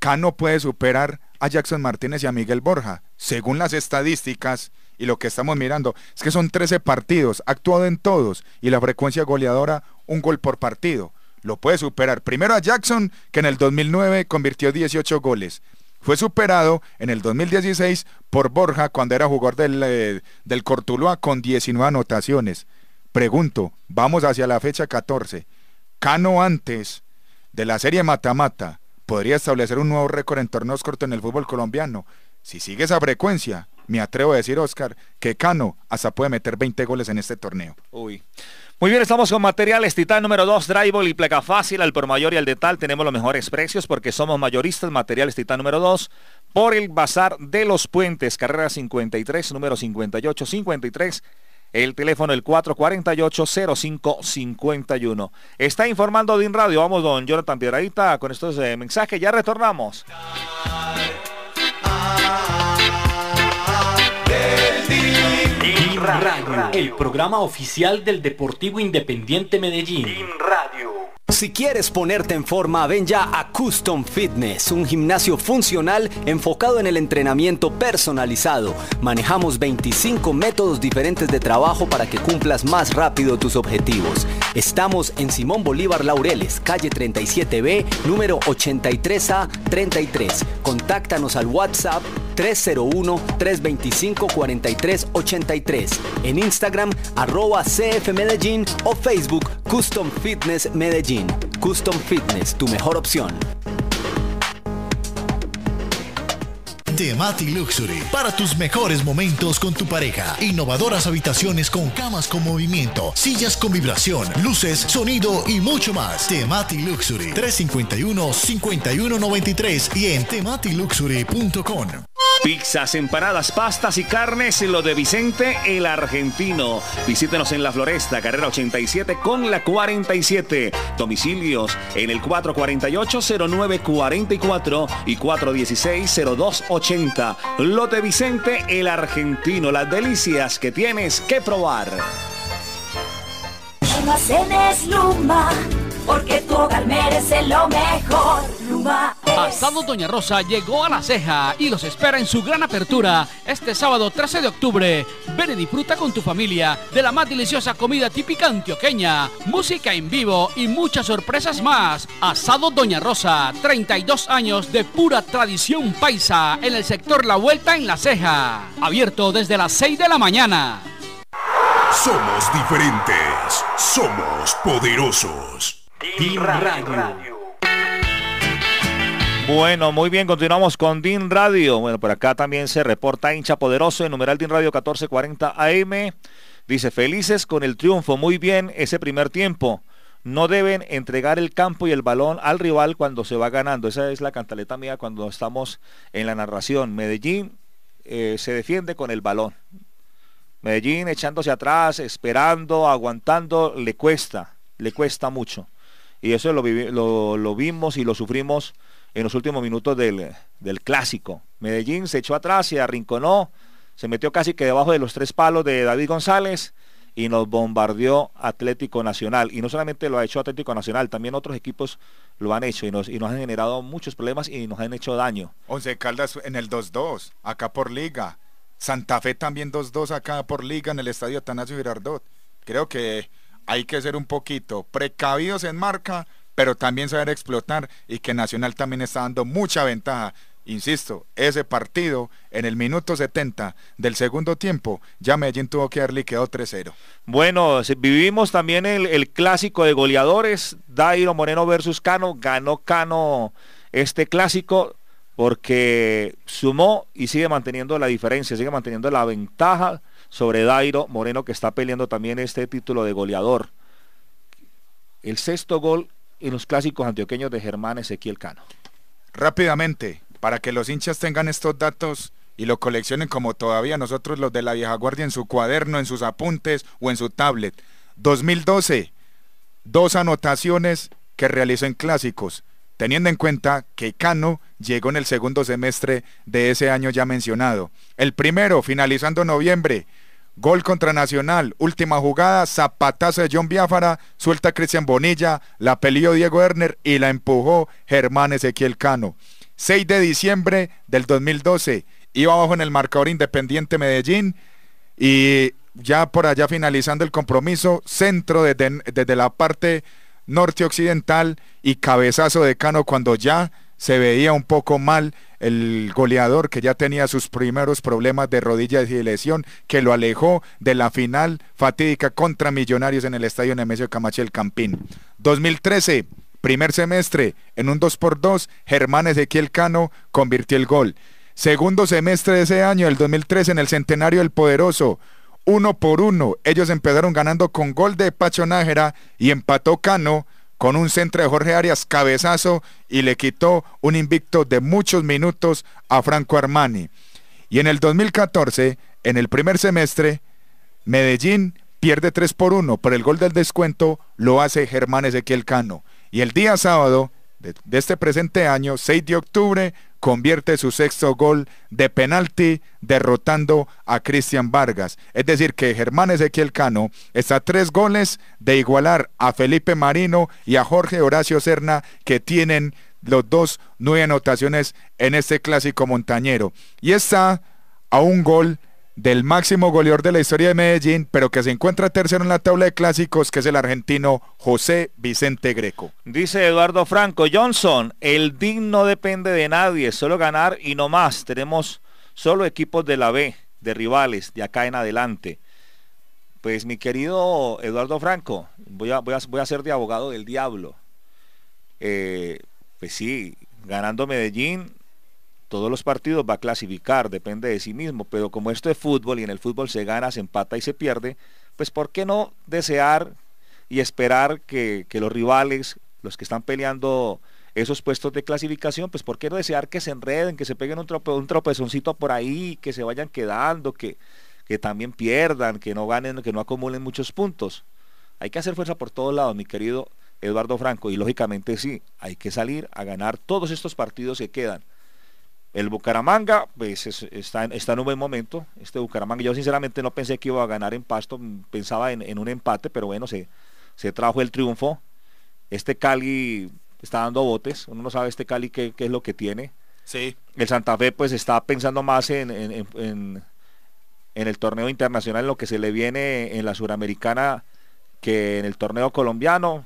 Cano puede superar a Jackson Martínez y a Miguel Borja, según las estadísticas y lo que estamos mirando. Es que son 13 partidos, ha actuado en todos y la frecuencia goleadora un gol por partido. Lo puede superar. Primero a Jackson, que en el 2009 convirtió 18 goles. Fue superado en el 2016 por Borja cuando era jugador del, eh, Cortuloa con 19 anotaciones. Pregunto, vamos hacia la fecha 14. Cano antes de la serie Matamata podría establecer un nuevo récord en torneos cortos en el fútbol colombiano. Si sigue esa frecuencia, me atrevo a decir, Oscar, que Cano hasta puede meter 20 goles en este torneo. Uy. Muy bien, estamos con materiales Titán número 2, Dryball y placa fácil, al por mayor y al detal. Tenemos los mejores precios porque somos mayoristas. Materiales Titán número 2, por el Bazar de los Puentes, carrera 53, número 58, 53 el teléfono el 448-0551. Está informando DIN Radio. Vamos, don Jonathan Piedradita, con estos eh, mensajes. Ya retornamos. DIN Radio, el programa oficial del Deportivo Independiente Medellín. Si quieres ponerte en forma, ven ya a Custom Fitness, un gimnasio funcional enfocado en el entrenamiento personalizado. Manejamos 25 métodos diferentes de trabajo para que cumplas más rápido tus objetivos. Estamos en Simón Bolívar Laureles, calle 37B, número 83A 33. Contáctanos al WhatsApp 301-325-4383. En Instagram, arroba CF Medellín o Facebook Custom Fitness Medellín. Custom Fitness, tu mejor opción. Temati Luxury para tus mejores momentos con tu pareja. Innovadoras habitaciones con camas con movimiento, sillas con vibración, luces, sonido y mucho más. Temati Luxury 351 5193 y en tematiluxury.com. Pizzas, empanadas, pastas y carnes, lo de Vicente el Argentino. Visítenos en La Floresta, carrera 87 con la 47. Domicilios en el 448-0944 y 416-0280. de Vicente el Argentino, las delicias que tienes que probar porque tu hogar merece lo mejor. Asado Doña Rosa llegó a La Ceja y los espera en su gran apertura este sábado 13 de octubre. Ven y disfruta con tu familia de la más deliciosa comida típica antioqueña, música en vivo y muchas sorpresas más. Asado Doña Rosa, 32 años de pura tradición paisa en el sector La Vuelta en La Ceja. Abierto desde las 6 de la mañana. Somos diferentes, somos poderosos. Radio. Bueno, muy bien, continuamos con DIN Radio. Bueno, por acá también se reporta hincha poderoso en numeral DIN Radio 1440 AM. Dice, felices con el triunfo, muy bien ese primer tiempo. No deben entregar el campo y el balón al rival cuando se va ganando. Esa es la cantaleta mía cuando estamos en la narración. Medellín eh, se defiende con el balón. Medellín echándose atrás, esperando, aguantando, le cuesta, le cuesta mucho. Y eso lo, lo, vimos y lo sufrimos en los últimos minutos del, clásico. Medellín se echó atrás, se arrinconó, se metió casi que debajo de los tres palos de David González y nos bombardeó Atlético Nacional. Y no solamente lo ha hecho Atlético Nacional, también otros equipos lo han hecho y nos, y nos han generado muchos problemas y nos han hecho daño. Once Caldas en el 2-2, acá por liga. Santa Fe también 2-2 acá por liga en el estadio Atanasio Girardot. Creo que hay que ser un poquito precavidos en marca, pero también saber explotar y que Nacional también está dando mucha ventaja. Insisto, ese partido en el minuto 70 del segundo tiempo, ya Medellín tuvo que darle y quedó 3-0. Bueno, vivimos también el, el clásico de goleadores, Dairo Moreno versus Cano, ganó Cano este clásico porque sumó y sigue manteniendo la diferencia, sigue manteniendo la ventaja sobre Dairo Moreno que está peleando también este título de goleador. El sexto gol en los clásicos antioqueños de Germán Ezequiel Cano. Rápidamente, para que los hinchas tengan estos datos y lo coleccionen como todavía nosotros los de la vieja guardia en su cuaderno, en sus apuntes o en su tablet. 2012, dos anotaciones que realizó en clásicos, teniendo en cuenta que Cano llegó en el segundo semestre de ese año ya mencionado. El primero, finalizando noviembre, Gol contra Nacional, última jugada, zapatazo de John Biafara, suelta Cristian Bonilla, la peleó Diego Werner y la empujó Germán Ezequiel Cano. 6 de diciembre del 2012, iba abajo en el marcador Independiente Medellín y ya por allá finalizando el compromiso, centro desde, desde la parte norte occidental y cabezazo de Cano cuando ya se veía un poco mal el goleador que ya tenía sus primeros problemas de rodillas y lesión, que lo alejó de la final fatídica contra Millonarios en el estadio Nemesio Camacho el Campín. 2013, primer semestre, en un 2x2, Germán Ezequiel Cano convirtió el gol. Segundo semestre de ese año, el 2013, en el centenario del Poderoso, uno por uno, ellos empezaron ganando con gol de Pacho Nájera y empató Cano con un centro de Jorge Arias, cabezazo y le quitó un invicto de muchos minutos a Franco Armani. Y en el 2014, en el primer semestre, Medellín pierde 3 por 1, pero el gol del descuento lo hace Germán Ezequiel Cano. Y el día sábado, de, este presente año, 6 de octubre, convierte su sexto gol de penalti derrotando a Cristian Vargas. Es decir, que Germán Ezequiel Cano está a tres goles de igualar a Felipe Marino y a Jorge Horacio Serna, que tienen los dos nueve anotaciones en este clásico montañero. Y está a un gol del máximo goleador de la historia de Medellín, pero que se encuentra tercero en la tabla de clásicos, que es el argentino José Vicente Greco. Dice Eduardo Franco, Johnson, el no depende de nadie, solo ganar y no más. Tenemos solo equipos de la B, de rivales, de acá en adelante. Pues mi querido Eduardo Franco, voy a, voy a, ser de abogado del diablo. Eh, pues sí, ganando Medellín, todos los partidos va a clasificar, depende de sí mismo, pero como esto es fútbol y en el fútbol se gana, se empata y se pierde, pues ¿por qué no desear y esperar que, los rivales, los que están peleando esos puestos de clasificación, pues ¿por qué no desear que se enreden, que se peguen un, un tropezoncito por ahí, que se vayan quedando, que, que también pierdan, que no ganen, que no acumulen muchos puntos? Hay que hacer fuerza por todos lados, mi querido Eduardo Franco, y lógicamente sí, hay que salir a ganar todos estos partidos que quedan. El Bucaramanga, pues está, en, un buen momento. Este Bucaramanga, yo sinceramente no pensé que iba a ganar en Pasto, pensaba en, un empate, pero bueno, se, se trajo el triunfo. Este Cali está dando botes, uno no sabe este Cali qué, es lo que tiene. Sí. El Santa Fe pues está pensando más en, en el torneo internacional, en lo que se le viene en la suramericana que en el torneo colombiano.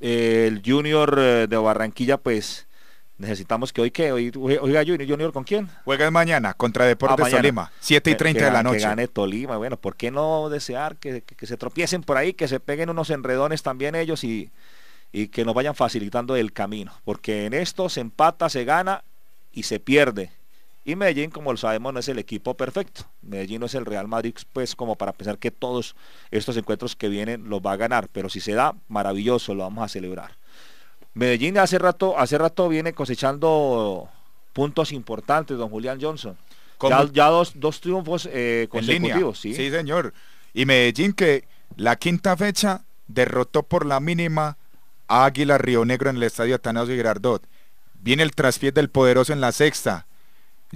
El Junior eh, de Barranquilla pues necesitamos que hoy que hoy, hoy Junior con quién juega mañana contra Deportes ah, Tolima 7 y 30 de la noche que gane Tolima bueno por qué no desear que, que, se tropiecen por ahí que se peguen unos enredones también ellos y, y que nos vayan facilitando el camino porque en esto se empata se gana y se pierde y Medellín, como lo sabemos, no es el equipo perfecto. Medellín no es el Real Madrid, pues como para pensar que todos estos encuentros que vienen los va a ganar. Pero si se da, maravilloso, lo vamos a celebrar. Medellín hace rato, hace rato viene cosechando puntos importantes, don Julián Johnson. Ya, dos, dos triunfos eh, consecutivos, ¿sí? ¿sí? señor. Y Medellín que la quinta fecha derrotó por la mínima a Águila Río Negro en el estadio Atanasio Girardot. Viene el traspié del poderoso en la sexta.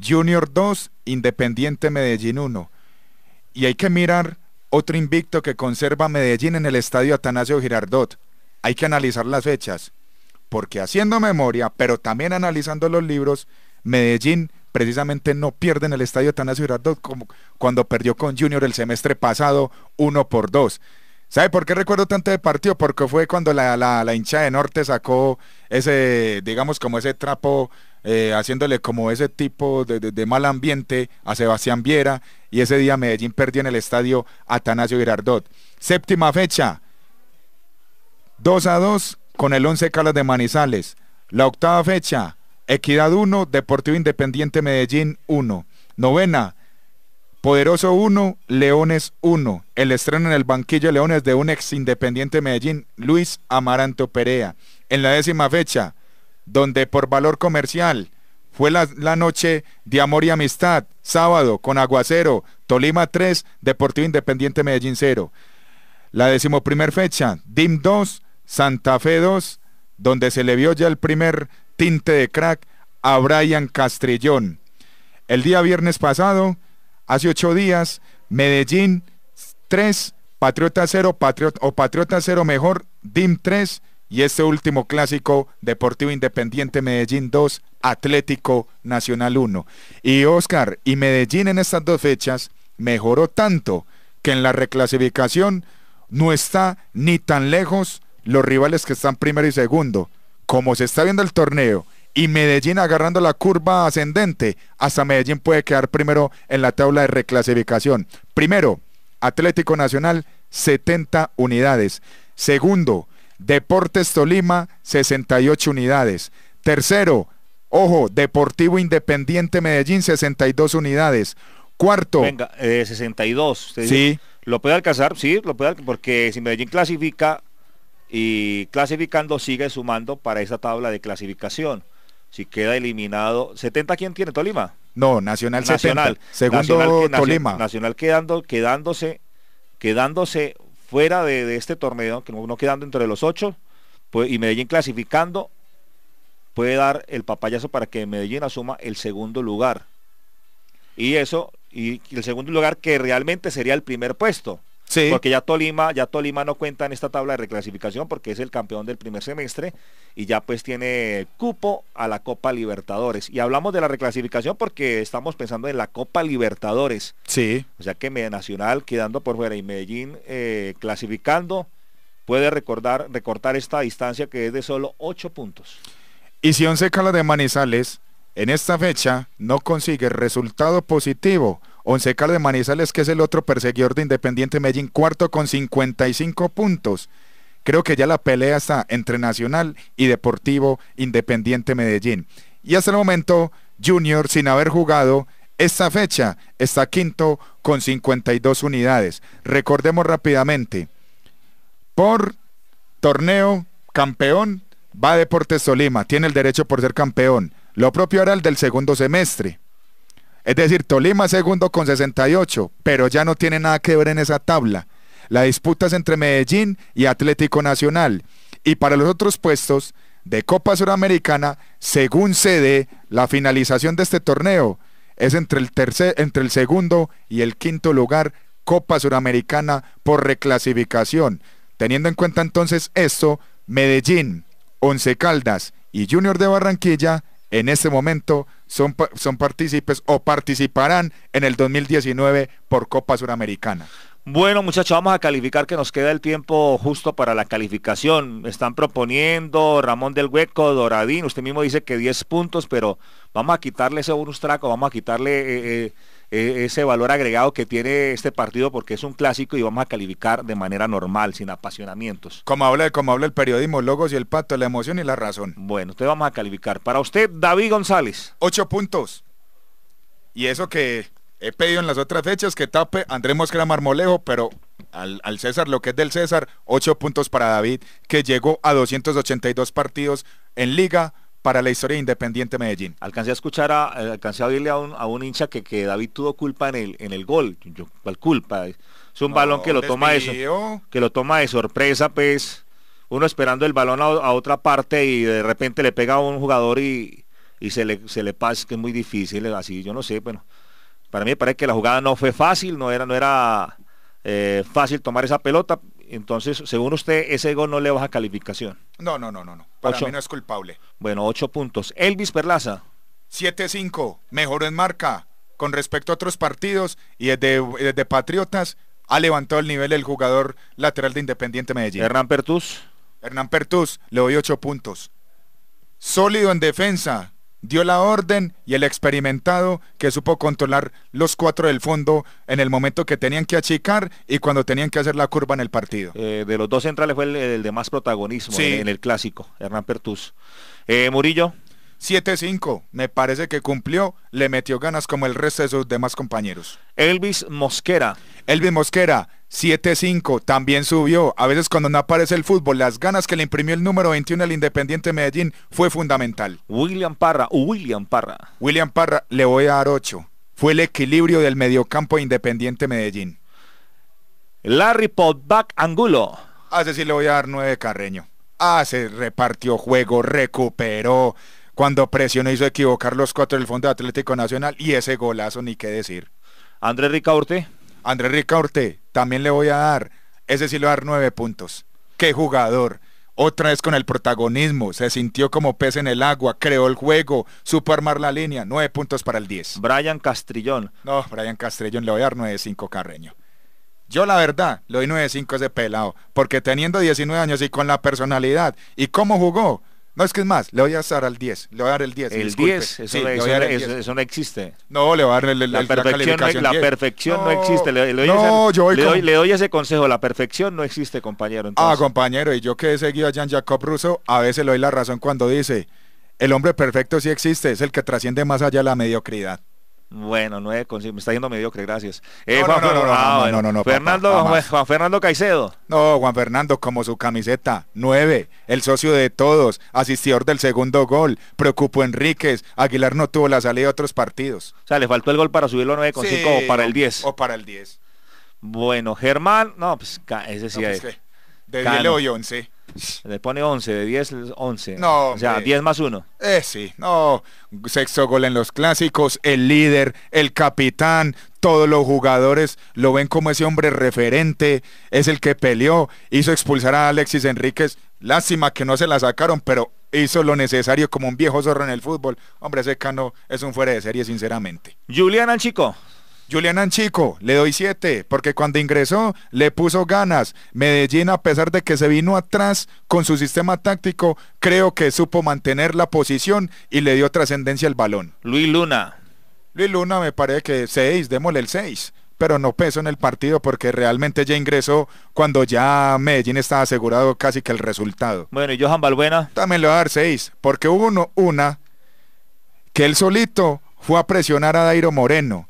Junior 2, Independiente Medellín 1. Y hay que mirar otro invicto que conserva Medellín en el estadio Atanasio Girardot. Hay que analizar las fechas porque haciendo memoria, pero también analizando los libros, Medellín precisamente no pierde en el estadio Atanasio Girardot como cuando perdió con Junior el semestre pasado uno por dos ¿Sabe por qué recuerdo tanto de partido? Porque fue cuando la, hincha de Norte sacó ese, digamos, como ese trapo, eh, haciéndole como ese tipo de, mal ambiente a Sebastián Viera. Y ese día Medellín perdió en el estadio Atanasio Girardot. Séptima fecha, 2 a 2 con el 11 Calas de Manizales. La octava fecha, Equidad 1, Deportivo Independiente Medellín 1. Novena, Poderoso 1, Leones 1. El estreno en el banquillo Leones de un ex Independiente Medellín, Luis Amaranto Perea. En la décima fecha, donde por valor comercial fue la, la, noche de amor y amistad, sábado con Aguacero, Tolima 3, Deportivo Independiente Medellín 0. La decimoprimer fecha, DIM 2, Santa Fe 2, donde se le vio ya el primer tinte de crack a Brian Castrillón. El día viernes pasado, hace ocho días, Medellín 3, Patriota 0 o Patriota 0 mejor, DIM 3 y este último clásico Deportivo Independiente Medellín 2, Atlético Nacional 1. Y Oscar, y Medellín en estas dos fechas mejoró tanto que en la reclasificación no está ni tan lejos los rivales que están primero y segundo, como se está viendo el torneo y Medellín agarrando la curva ascendente, hasta Medellín puede quedar primero en la tabla de reclasificación. Primero, Atlético Nacional, 70 unidades. Segundo, Deportes Tolima, 68 unidades. Tercero, ojo, Deportivo Independiente Medellín, 62 unidades. Cuarto. Venga, 62. Eh, sí. lo puede alcanzar, sí, lo puede alcanzar, porque si Medellín clasifica, y clasificando sigue sumando para esa tabla de clasificación. Si queda eliminado, ¿70 quién tiene Tolima? No, Nacional, Nacional Segundo Tolima. Nacional quedando, quedándose, quedándose fuera de, este torneo, que no, quedando entre los ocho, pues, y Medellín clasificando, puede dar el papayazo para que Medellín asuma el segundo lugar. Y eso, y el segundo lugar que realmente sería el primer puesto. Porque ya Tolima, ya Tolima no cuenta en esta tabla de reclasificación porque es el campeón del primer semestre y ya pues tiene cupo a la Copa Libertadores. Y hablamos de la reclasificación porque estamos pensando en la Copa Libertadores. Sí. O sea que Nacional quedando por fuera y Medellín eh, clasificando puede recordar, recortar esta distancia que es de solo 8 puntos. Y si Once Cala de Manizales en esta fecha no consigue resultado positivo Once Carlos de Manizales, que es el otro perseguidor de Independiente Medellín, cuarto con 55 puntos. Creo que ya la pelea está entre Nacional y Deportivo Independiente Medellín. Y hasta el momento, Junior, sin haber jugado esta fecha, está quinto con 52 unidades. Recordemos rápidamente, por torneo, campeón, va Deportes Tolima, tiene el derecho por ser campeón. Lo propio era el del segundo semestre. Es decir, Tolima segundo con 68, pero ya no tiene nada que ver en esa tabla. La disputa es entre Medellín y Atlético Nacional. Y para los otros puestos de Copa Suramericana, según sede, la finalización de este torneo, es entre el, entre el segundo y el quinto lugar Copa Suramericana por reclasificación. Teniendo en cuenta entonces esto, Medellín, Once Caldas y Junior de Barranquilla en este momento son, partícipes o participarán en el 2019 por Copa Suramericana. Bueno, muchachos, vamos a calificar que nos queda el tiempo justo para la calificación. Están proponiendo Ramón del Hueco, Doradín, usted mismo dice que 10 puntos, pero vamos a quitarle ese bonus traco, vamos a quitarle eh, eh, eh, ese valor agregado que tiene este partido porque es un clásico y vamos a calificar de manera normal, sin apasionamientos. Como habla, como habla el periodismo, logos y el Pato, la emoción y la razón. Bueno, usted vamos a calificar. Para usted, David González. Ocho puntos. Y eso que he pedido en las otras fechas que tape Andrés Mosquera Marmolejo, pero al, César, lo que es del César, ocho puntos para David, que llegó a 282 partidos en liga, para la historia Independiente Medellín. Alcancé a escuchar, a, eh, alcancé a oírle a un, hincha que, que, David tuvo culpa en el, en el gol. Yo, ¿Cuál culpa? Es un balón que lo toma de, que lo toma de sorpresa, pues uno esperando el balón a, otra parte y de repente le pega a un jugador y, y se, le, se le pasa, que es muy difícil, así yo no sé, bueno, para mí parece que la jugada no fue fácil, no era, no era eh, fácil tomar esa pelota, entonces, según usted, ese gol no le baja calificación. No, no, no, no, no. Para mí no es culpable. Bueno, ocho puntos. Elvis Perlaza. 7-5, mejor en marca con respecto a otros partidos y desde, desde Patriotas ha levantado el nivel el jugador lateral de Independiente Medellín. Hernán Pertus. Hernán Pertus, le doy ocho puntos. Sólido en defensa, dio la orden y el experimentado que supo controlar los cuatro del fondo en el momento que tenían que achicar y cuando tenían que hacer la curva en el partido. Eh, de los dos centrales fue el, de más protagonismo en, el clásico, Hernán Pertus. Eh, Murillo, 7-5, me parece que cumplió, le metió ganas como el resto de sus demás compañeros. Elvis Mosquera. Elvis Mosquera, 7-5, también subió. A veces cuando no aparece el fútbol, las ganas que le imprimió el número 21 al Independiente Medellín fue fundamental. William Parra, William Parra. William Parra, le voy a dar 8. Fue el equilibrio del mediocampo Independiente Medellín. Larry Potback Angulo. hace ah, ese sí le voy a dar 9 Carreño. hace ah, repartió juego, recuperó cuando presionó hizo equivocar los cuatro del Fondo Atlético Nacional y ese golazo ni qué decir. Andrés Ricaurte. Andrés Ricaurte, también le voy a dar, ese sí le voy a dar nueve puntos. Qué jugador. Otra vez con el protagonismo, se sintió como pez en el agua, creó el juego, supo armar la línea, nueve puntos para el 10. Brian Castrillón. No, Brian Castrillón le voy a dar 9-5 Carreño. Yo la verdad le doy 9-5 ese pelado, porque teniendo 19 años y con la personalidad y cómo jugó, no, es que es más, le voy a dar al 10, le voy a dar el 10. El 10, eso, no existe. No, le voy a dar el, la, perfección la, no, perfección no, existe. Le, doy no, ese, yo le, doy, ese consejo, la perfección no existe, compañero. Ah, compañero, y yo que he seguido a Jean-Jacob Russo, a veces le doy la razón cuando dice, el hombre perfecto sí existe, es el que trasciende más allá de la mediocridad. Bueno, 9,5. Me está yendo mediocre, gracias. no, no, no, no, Fernando, Juan, Fernando Caicedo. No, Juan Fernando, como su camiseta. 9. El socio de todos. Asistidor del segundo gol. Preocupó Enríquez. Aguilar no tuvo la salida de otros partidos. O sea, le faltó el gol para subirlo a 9,5 o para el 10. O para el 10. Bueno, Germán, no, pues ese sí pues es le Le pone 11, de 10, 11. No, o sea, 10 más 1. Eh, sí, no. Sexto gol en los clásicos, el líder, el capitán, todos los jugadores lo ven como ese hombre referente, es el que peleó, hizo expulsar a Alexis Enríquez. Lástima que no se la sacaron, pero hizo lo necesario como un viejo zorro en el fútbol. Hombre, ese cano es un fuera de serie, sinceramente. Julián Chico, Julián Anchico, le doy 7, porque cuando ingresó le puso ganas. Medellín, a pesar de que se vino atrás con su sistema táctico, creo que supo mantener la posición y le dio trascendencia al balón. Luis Luna. Luis Luna me parece que 6, démosle el 6 pero no peso en el partido porque realmente ya ingresó cuando ya Medellín estaba asegurado casi que el resultado. Bueno, y Johan Balbuena. También le va a dar seis, porque hubo uno, una que él solito fue a presionar a Dairo Moreno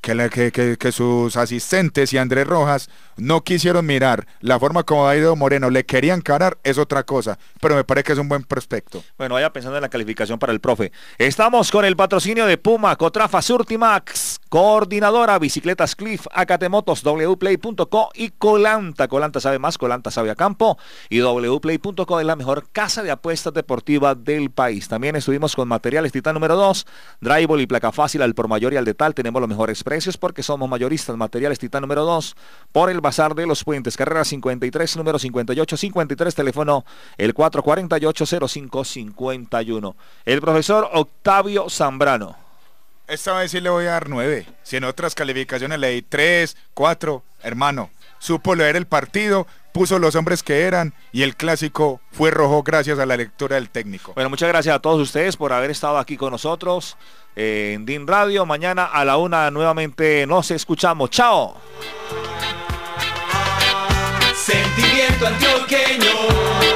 que, sus asistentes y Andrés Rojas no quisieron mirar la forma como ido Moreno le querían carar es otra cosa, pero me parece que es un buen prospecto. Bueno, vaya pensando en la calificación para el profe. Estamos con el patrocinio de Puma, Cotrafa Surtimax, Coordinadora Bicicletas Cliff, Acatemotos, wplay.co y Colanta. Colanta sabe más, Colanta sabe a campo y wplay.co es la mejor casa de apuestas deportiva del país. También estuvimos con materiales Titán número 2, Dryball y placa fácil al por mayor y al tal, Tenemos los mejores precios porque somos mayoristas. Materiales Titán número 2 por el Bazar de los Puentes, carrera 53, número 58, 53, teléfono el 448-0551. El profesor Octavio Zambrano. Esta vez sí le voy a dar nueve, Si en otras calificaciones le di tres, cuatro, hermano, supo leer el partido, puso los hombres que eran y el clásico fue rojo gracias a la lectura del técnico. Bueno, muchas gracias a todos ustedes por haber estado aquí con nosotros en DIN Radio. Mañana a la una nuevamente nos escuchamos. Chao. Sentimiento antioqueño.